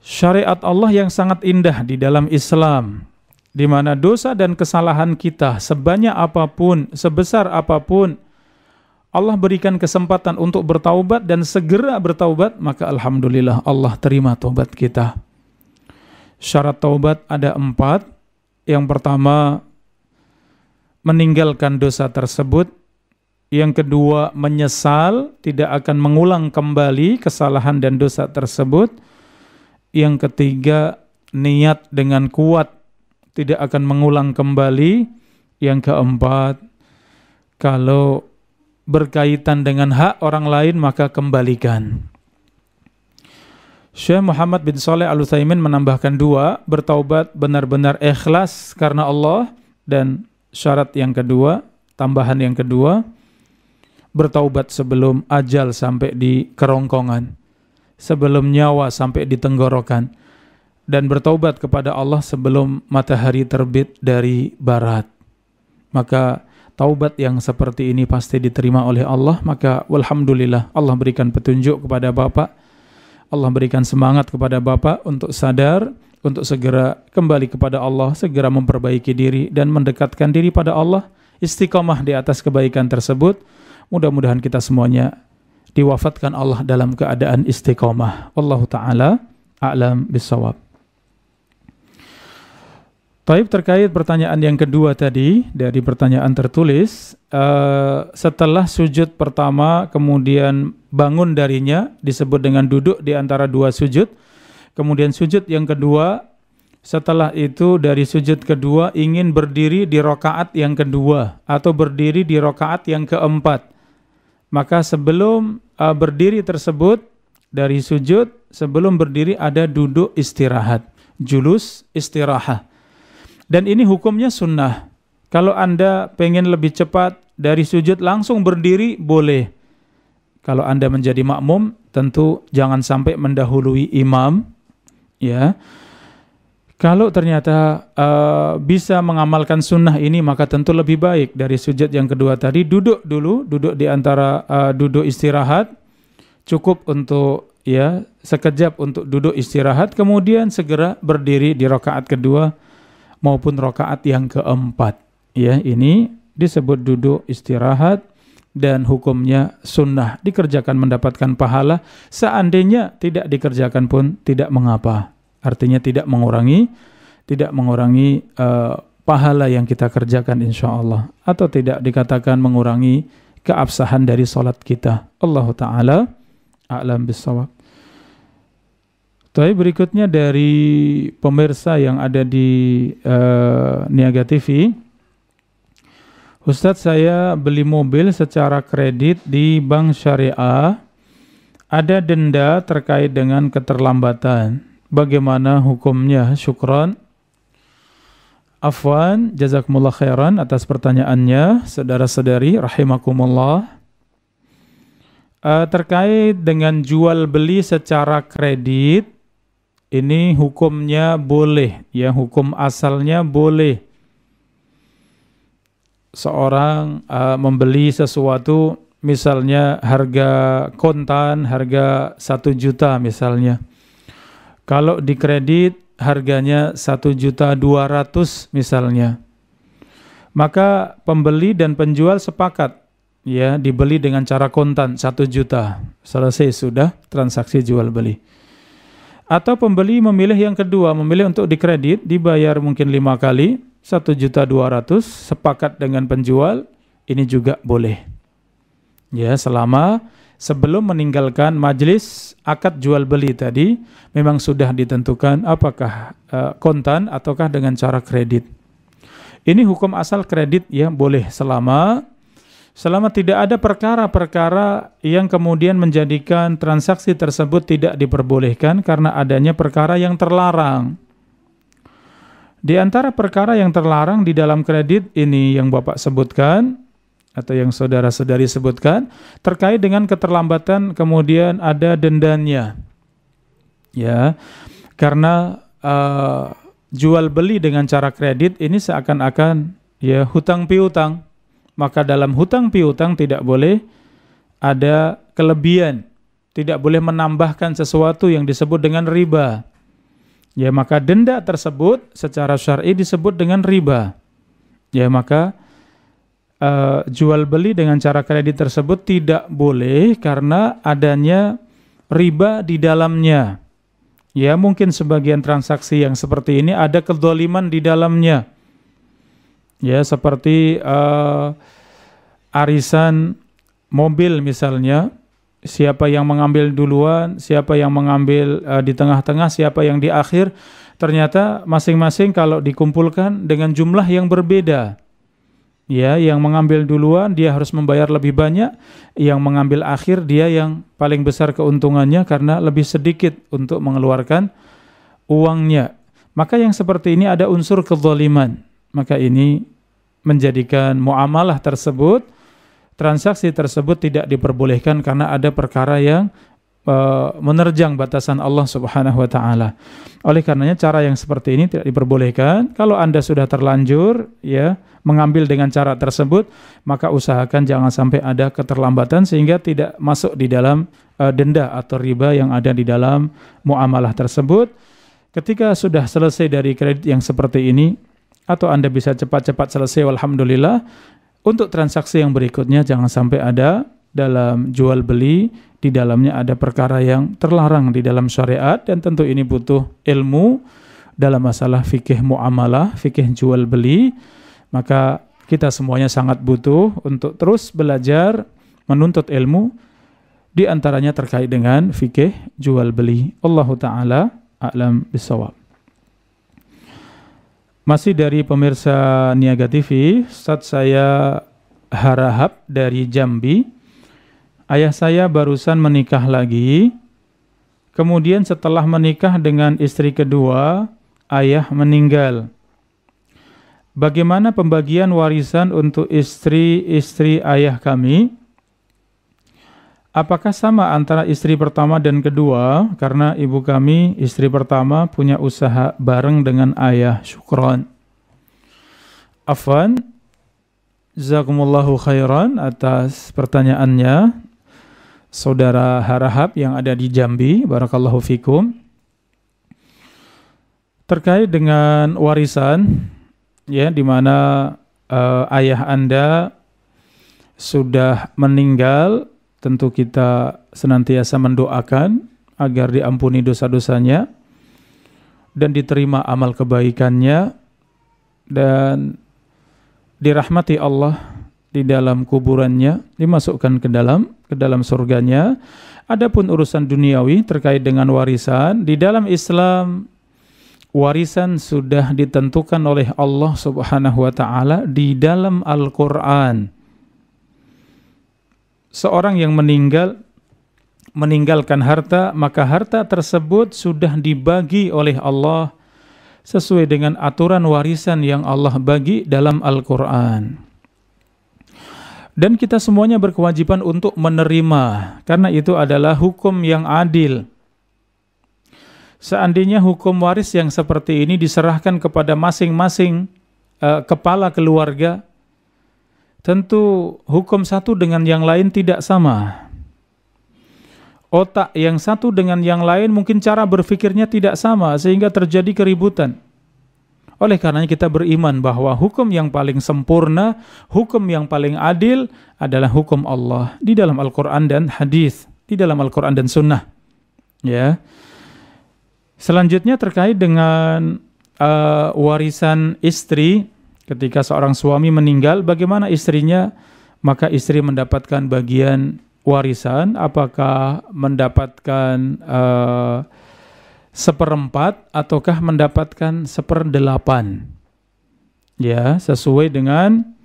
Syariat Allah yang sangat indah di dalam Islam di mana dosa dan kesalahan kita sebanyak apapun, sebesar apapun, Allah berikan kesempatan untuk bertaubat dan segera bertaubat, maka Alhamdulillah Allah terima taubat kita. Syarat taubat ada empat. Yang pertama, meninggalkan dosa tersebut. Yang kedua, menyesal, tidak akan mengulang kembali kesalahan dan dosa tersebut. Yang ketiga, niat dengan kuat tidak akan mengulang kembali. Yang keempat, kalau berkaitan dengan hak orang lain maka kembalikan. Syekh Muhammad bin Saleh Al Utsaimin menambahkan dua, bertaubat benar-benar ikhlas karena Allah dan syarat yang kedua, tambahan yang kedua, bertaubat sebelum ajal sampai di kerongkongan, sebelum nyawa sampai di tenggorokan dan bertobat kepada Allah sebelum matahari terbit dari barat. Maka taubat yang seperti ini pasti diterima oleh Allah, maka walhamdulillah Allah berikan petunjuk kepada Bapak. Allah berikan semangat kepada Bapak untuk sadar, untuk segera kembali kepada Allah, segera memperbaiki diri dan mendekatkan diri pada Allah, istiqomah di atas kebaikan tersebut. Mudah-mudahan kita semuanya diwafatkan Allah dalam keadaan istiqomah. Allah Ta'ala a'lam bisawab. Taib terkait pertanyaan yang kedua tadi dari pertanyaan tertulis, uh, setelah sujud pertama kemudian bangun darinya disebut dengan duduk di antara dua sujud, kemudian sujud yang kedua setelah itu dari sujud kedua ingin berdiri di rokaat yang kedua atau berdiri di rokaat yang keempat. Maka sebelum uh, berdiri tersebut dari sujud sebelum berdiri ada duduk istirahat, julus istirahat. Dan ini hukumnya sunnah. Kalau Anda pengen lebih cepat dari sujud langsung berdiri, boleh. Kalau Anda menjadi makmum, tentu jangan sampai mendahului imam. Ya, kalau ternyata uh, bisa mengamalkan sunnah ini, maka tentu lebih baik dari sujud yang kedua tadi. Duduk dulu, duduk di antara uh, duduk istirahat, cukup untuk ya sekejap untuk duduk istirahat, kemudian segera berdiri di rokaat kedua maupun rokaat yang keempat. Ya, ini disebut duduk istirahat dan hukumnya sunnah. Dikerjakan mendapatkan pahala, seandainya tidak dikerjakan pun tidak mengapa. Artinya tidak mengurangi, tidak mengurangi uh, pahala yang kita kerjakan insya Allah. Atau tidak dikatakan mengurangi keabsahan dari sholat kita. Allah Ta'ala a'lam bisawab. Tapi berikutnya dari pemirsa yang ada di uh, Niaga TV. Ustadz saya beli mobil secara kredit di bank syariah. Ada denda terkait dengan keterlambatan. Bagaimana hukumnya? Syukron. Afwan, jazakumullah khairan atas pertanyaannya, saudara-saudari, rahimakumullah. Uh, terkait dengan jual beli secara kredit, ini hukumnya boleh, ya hukum asalnya boleh seorang uh, membeli sesuatu misalnya harga kontan harga satu juta misalnya. Kalau di kredit harganya satu juta dua ratus misalnya. Maka pembeli dan penjual sepakat ya dibeli dengan cara kontan satu juta. Selesai sudah transaksi jual beli atau pembeli memilih yang kedua, memilih untuk dikredit, dibayar mungkin lima kali, satu juta dua ratus, sepakat dengan penjual, ini juga boleh. Ya, selama sebelum meninggalkan majelis akad jual beli tadi, memang sudah ditentukan apakah eh, kontan ataukah dengan cara kredit. Ini hukum asal kredit ya boleh selama selama tidak ada perkara-perkara yang kemudian menjadikan transaksi tersebut tidak diperbolehkan karena adanya perkara yang terlarang. Di antara perkara yang terlarang di dalam kredit ini yang Bapak sebutkan atau yang saudara-saudari sebutkan terkait dengan keterlambatan kemudian ada dendanya. Ya. Karena uh, jual beli dengan cara kredit ini seakan-akan ya hutang piutang maka dalam hutang piutang tidak boleh ada kelebihan, tidak boleh menambahkan sesuatu yang disebut dengan riba. Ya maka denda tersebut secara syar'i disebut dengan riba. Ya maka uh, jual beli dengan cara kredit tersebut tidak boleh karena adanya riba di dalamnya. Ya mungkin sebagian transaksi yang seperti ini ada kedoliman di dalamnya ya seperti uh, arisan mobil misalnya siapa yang mengambil duluan siapa yang mengambil uh, di tengah-tengah siapa yang di akhir ternyata masing-masing kalau dikumpulkan dengan jumlah yang berbeda ya yang mengambil duluan dia harus membayar lebih banyak yang mengambil akhir dia yang paling besar keuntungannya karena lebih sedikit untuk mengeluarkan uangnya maka yang seperti ini ada unsur kezaliman maka ini menjadikan muamalah tersebut transaksi tersebut tidak diperbolehkan karena ada perkara yang eh, menerjang batasan Allah Subhanahu wa taala. Oleh karenanya cara yang seperti ini tidak diperbolehkan. Kalau Anda sudah terlanjur ya mengambil dengan cara tersebut, maka usahakan jangan sampai ada keterlambatan sehingga tidak masuk di dalam e, denda atau riba yang ada di dalam muamalah tersebut. Ketika sudah selesai dari kredit yang seperti ini, atau Anda bisa cepat-cepat selesai alhamdulillah. Untuk transaksi yang berikutnya jangan sampai ada dalam jual beli di dalamnya ada perkara yang terlarang di dalam syariat dan tentu ini butuh ilmu dalam masalah fikih muamalah, fikih jual beli. Maka kita semuanya sangat butuh untuk terus belajar menuntut ilmu di antaranya terkait dengan fikih jual beli. Allah taala a'lam bisawab. Masih dari pemirsa Niaga TV, saat saya Harahap dari Jambi. Ayah saya barusan menikah lagi. Kemudian setelah menikah dengan istri kedua, ayah meninggal. Bagaimana pembagian warisan untuk istri-istri ayah kami? Apakah sama antara istri pertama dan kedua? Karena ibu kami, istri pertama, punya usaha bareng dengan ayah. Syukron. Afan, zakumullahu khairan atas pertanyaannya. Saudara Harahap yang ada di Jambi, Barakallahu Fikum. Terkait dengan warisan, ya, di mana uh, ayah Anda sudah meninggal tentu kita senantiasa mendoakan agar diampuni dosa-dosanya dan diterima amal kebaikannya dan dirahmati Allah di dalam kuburannya dimasukkan ke dalam ke dalam surganya adapun urusan duniawi terkait dengan warisan di dalam Islam warisan sudah ditentukan oleh Allah Subhanahu wa taala di dalam Al-Qur'an seorang yang meninggal meninggalkan harta, maka harta tersebut sudah dibagi oleh Allah sesuai dengan aturan warisan yang Allah bagi dalam Al-Quran. Dan kita semuanya berkewajiban untuk menerima, karena itu adalah hukum yang adil. Seandainya hukum waris yang seperti ini diserahkan kepada masing-masing uh, kepala keluarga, Tentu hukum satu dengan yang lain tidak sama. Otak yang satu dengan yang lain mungkin cara berpikirnya tidak sama sehingga terjadi keributan. Oleh karenanya kita beriman bahwa hukum yang paling sempurna, hukum yang paling adil adalah hukum Allah di dalam Al-Qur'an dan hadis, di dalam Al-Qur'an dan sunnah. Ya. Selanjutnya terkait dengan uh, warisan istri Ketika seorang suami meninggal, bagaimana istrinya? Maka istri mendapatkan bagian warisan, apakah mendapatkan uh, seperempat ataukah mendapatkan seperdelapan? Ya, sesuai dengan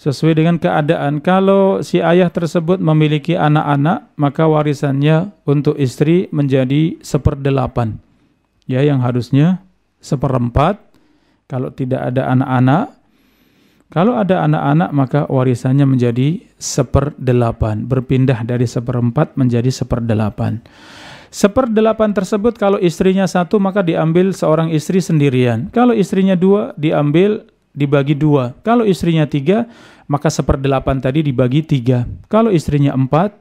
sesuai dengan keadaan. Kalau si ayah tersebut memiliki anak-anak, maka warisannya untuk istri menjadi seperdelapan. Ya, yang harusnya seperempat kalau tidak ada anak-anak, kalau ada anak-anak maka warisannya menjadi seperdelapan, berpindah dari seperempat menjadi seperdelapan. Seperdelapan tersebut kalau istrinya satu maka diambil seorang istri sendirian. Kalau istrinya dua diambil dibagi dua. Kalau istrinya tiga maka seperdelapan tadi dibagi tiga. Kalau istrinya empat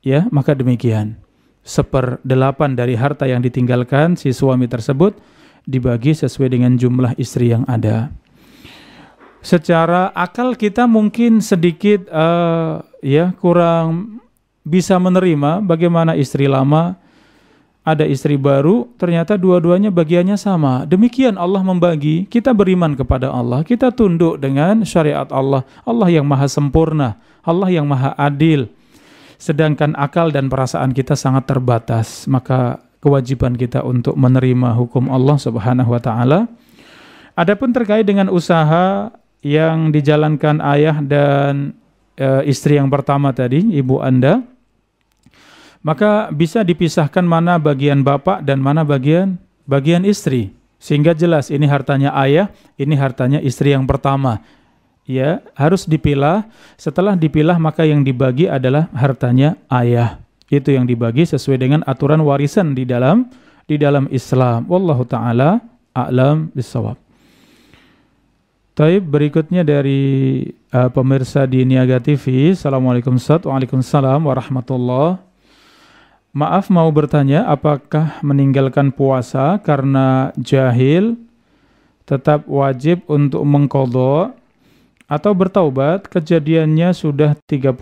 ya maka demikian. Seperdelapan dari harta yang ditinggalkan si suami tersebut dibagi sesuai dengan jumlah istri yang ada. Secara akal kita mungkin sedikit uh, ya kurang bisa menerima bagaimana istri lama ada istri baru, ternyata dua-duanya bagiannya sama. Demikian Allah membagi, kita beriman kepada Allah, kita tunduk dengan syariat Allah. Allah yang maha sempurna, Allah yang maha adil. Sedangkan akal dan perasaan kita sangat terbatas, maka kewajiban kita untuk menerima hukum Allah Subhanahu wa taala. Adapun terkait dengan usaha yang dijalankan ayah dan e, istri yang pertama tadi, ibu Anda, maka bisa dipisahkan mana bagian bapak dan mana bagian bagian istri sehingga jelas ini hartanya ayah, ini hartanya istri yang pertama. Ya, harus dipilah. Setelah dipilah maka yang dibagi adalah hartanya ayah. Itu yang dibagi sesuai dengan aturan warisan di dalam di dalam Islam. Wallahu taala a'lam bisawab. Taib berikutnya dari uh, pemirsa di Niaga TV. Assalamualaikum Ustaz. Waalaikumsalam warahmatullahi Maaf mau bertanya apakah meninggalkan puasa karena jahil tetap wajib untuk mengkodok atau bertaubat, kejadiannya sudah 32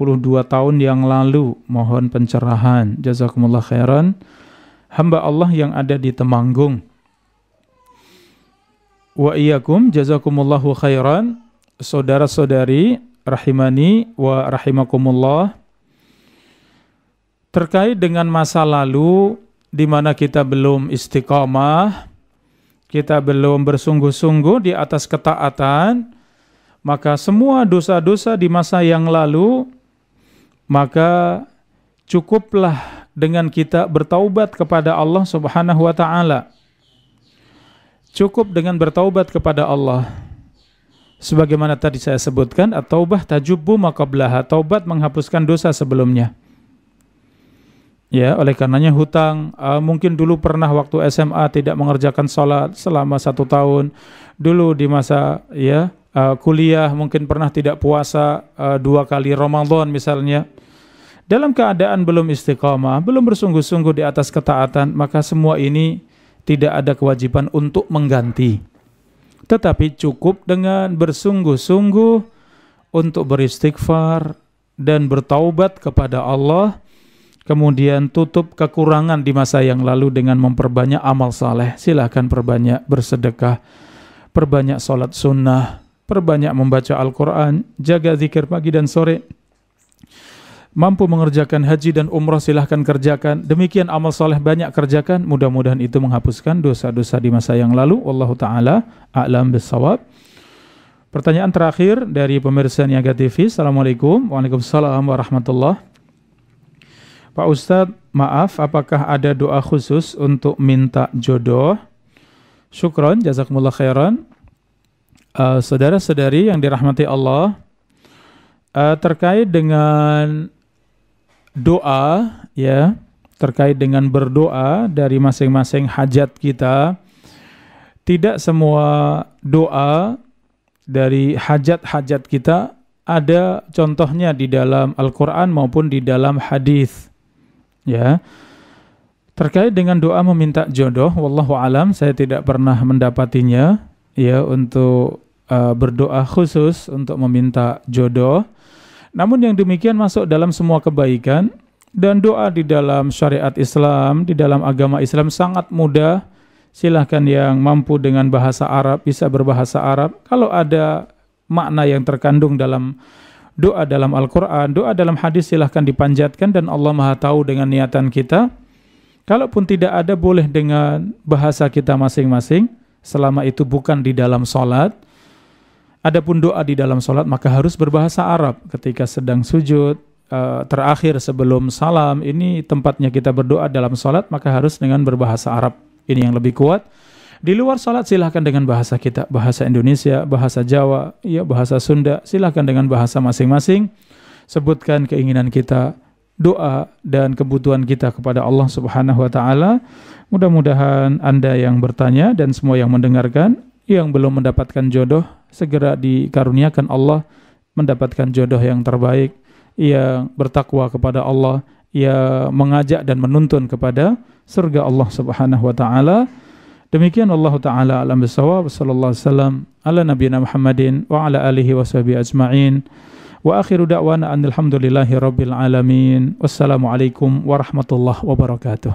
tahun yang lalu. Mohon pencerahan. Jazakumullah khairan. Hamba Allah yang ada di Temanggung. Wa iyyakum jazakumullahu khairan. Saudara-saudari rahimani wa rahimakumullah. Terkait dengan masa lalu di mana kita belum istiqamah, kita belum bersungguh-sungguh di atas ketaatan, maka semua dosa-dosa di masa yang lalu maka cukuplah dengan kita bertaubat kepada Allah Subhanahu wa taala. Cukup dengan bertaubat kepada Allah. Sebagaimana tadi saya sebutkan, at tajubu maka belaha, taubat menghapuskan dosa sebelumnya. Ya, oleh karenanya hutang uh, mungkin dulu pernah waktu SMA tidak mengerjakan sholat selama satu tahun. Dulu di masa ya uh, kuliah, mungkin pernah tidak puasa uh, dua kali Ramadan misalnya, dalam keadaan belum istiqomah belum bersungguh-sungguh di atas ketaatan, maka semua ini tidak ada kewajiban untuk mengganti. Tetapi cukup dengan bersungguh-sungguh untuk beristighfar dan bertaubat kepada Allah, kemudian tutup kekurangan di masa yang lalu dengan memperbanyak amal saleh. Silahkan perbanyak bersedekah, perbanyak sholat sunnah, perbanyak membaca Al-Quran, jaga zikir pagi dan sore, mampu mengerjakan haji dan umrah silahkan kerjakan. Demikian amal soleh banyak kerjakan. Mudah-mudahan itu menghapuskan dosa-dosa di masa yang lalu. Wallahu ta'ala a'lam bisawab. Pertanyaan terakhir dari pemirsa Niaga TV. Assalamualaikum. Waalaikumsalam warahmatullahi Pak Ustadz, maaf, apakah ada doa khusus untuk minta jodoh? Syukron, jazakumullah khairan. Uh, saudara-saudari yang dirahmati Allah, uh, terkait dengan doa, ya, terkait dengan berdoa dari masing-masing hajat kita, tidak semua doa dari hajat-hajat kita ada contohnya di dalam Al-Quran maupun di dalam hadis, ya. Terkait dengan doa meminta jodoh, wallahu alam, saya tidak pernah mendapatinya, ya untuk uh, berdoa khusus untuk meminta jodoh. Namun yang demikian masuk dalam semua kebaikan dan doa di dalam syariat Islam, di dalam agama Islam sangat mudah. Silahkan yang mampu dengan bahasa Arab bisa berbahasa Arab. Kalau ada makna yang terkandung dalam doa dalam Al-Quran, doa dalam hadis silahkan dipanjatkan dan Allah Maha Tahu dengan niatan kita. Kalaupun tidak ada boleh dengan bahasa kita masing-masing selama itu bukan di dalam sholat Adapun doa di dalam sholat maka harus berbahasa Arab ketika sedang sujud, eh, terakhir sebelum salam ini tempatnya kita berdoa dalam sholat maka harus dengan berbahasa Arab ini yang lebih kuat di luar sholat silahkan dengan bahasa kita bahasa Indonesia bahasa Jawa ya bahasa Sunda silahkan dengan bahasa masing-masing sebutkan keinginan kita doa dan kebutuhan kita kepada Allah Subhanahu wa taala. Mudah-mudahan Anda yang bertanya dan semua yang mendengarkan yang belum mendapatkan jodoh segera dikaruniakan Allah mendapatkan jodoh yang terbaik yang bertakwa kepada Allah yang mengajak dan menuntun kepada surga Allah Subhanahu wa taala demikian Allah taala alam bisawab sallallahu salam wasallam ala nabiyina Muhammadin wa ala alihi washabi ajmain wa akhiru da'wana alhamdulillahi rabbil alamin wassalamu alaikum warahmatullahi wabarakatuh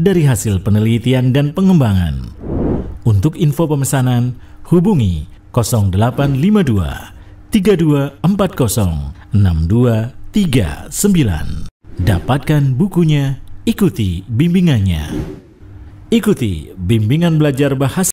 dari hasil penelitian dan pengembangan. Untuk info pemesanan, hubungi 0852 3240 6239. Dapatkan bukunya, ikuti bimbingannya. Ikuti bimbingan belajar bahasa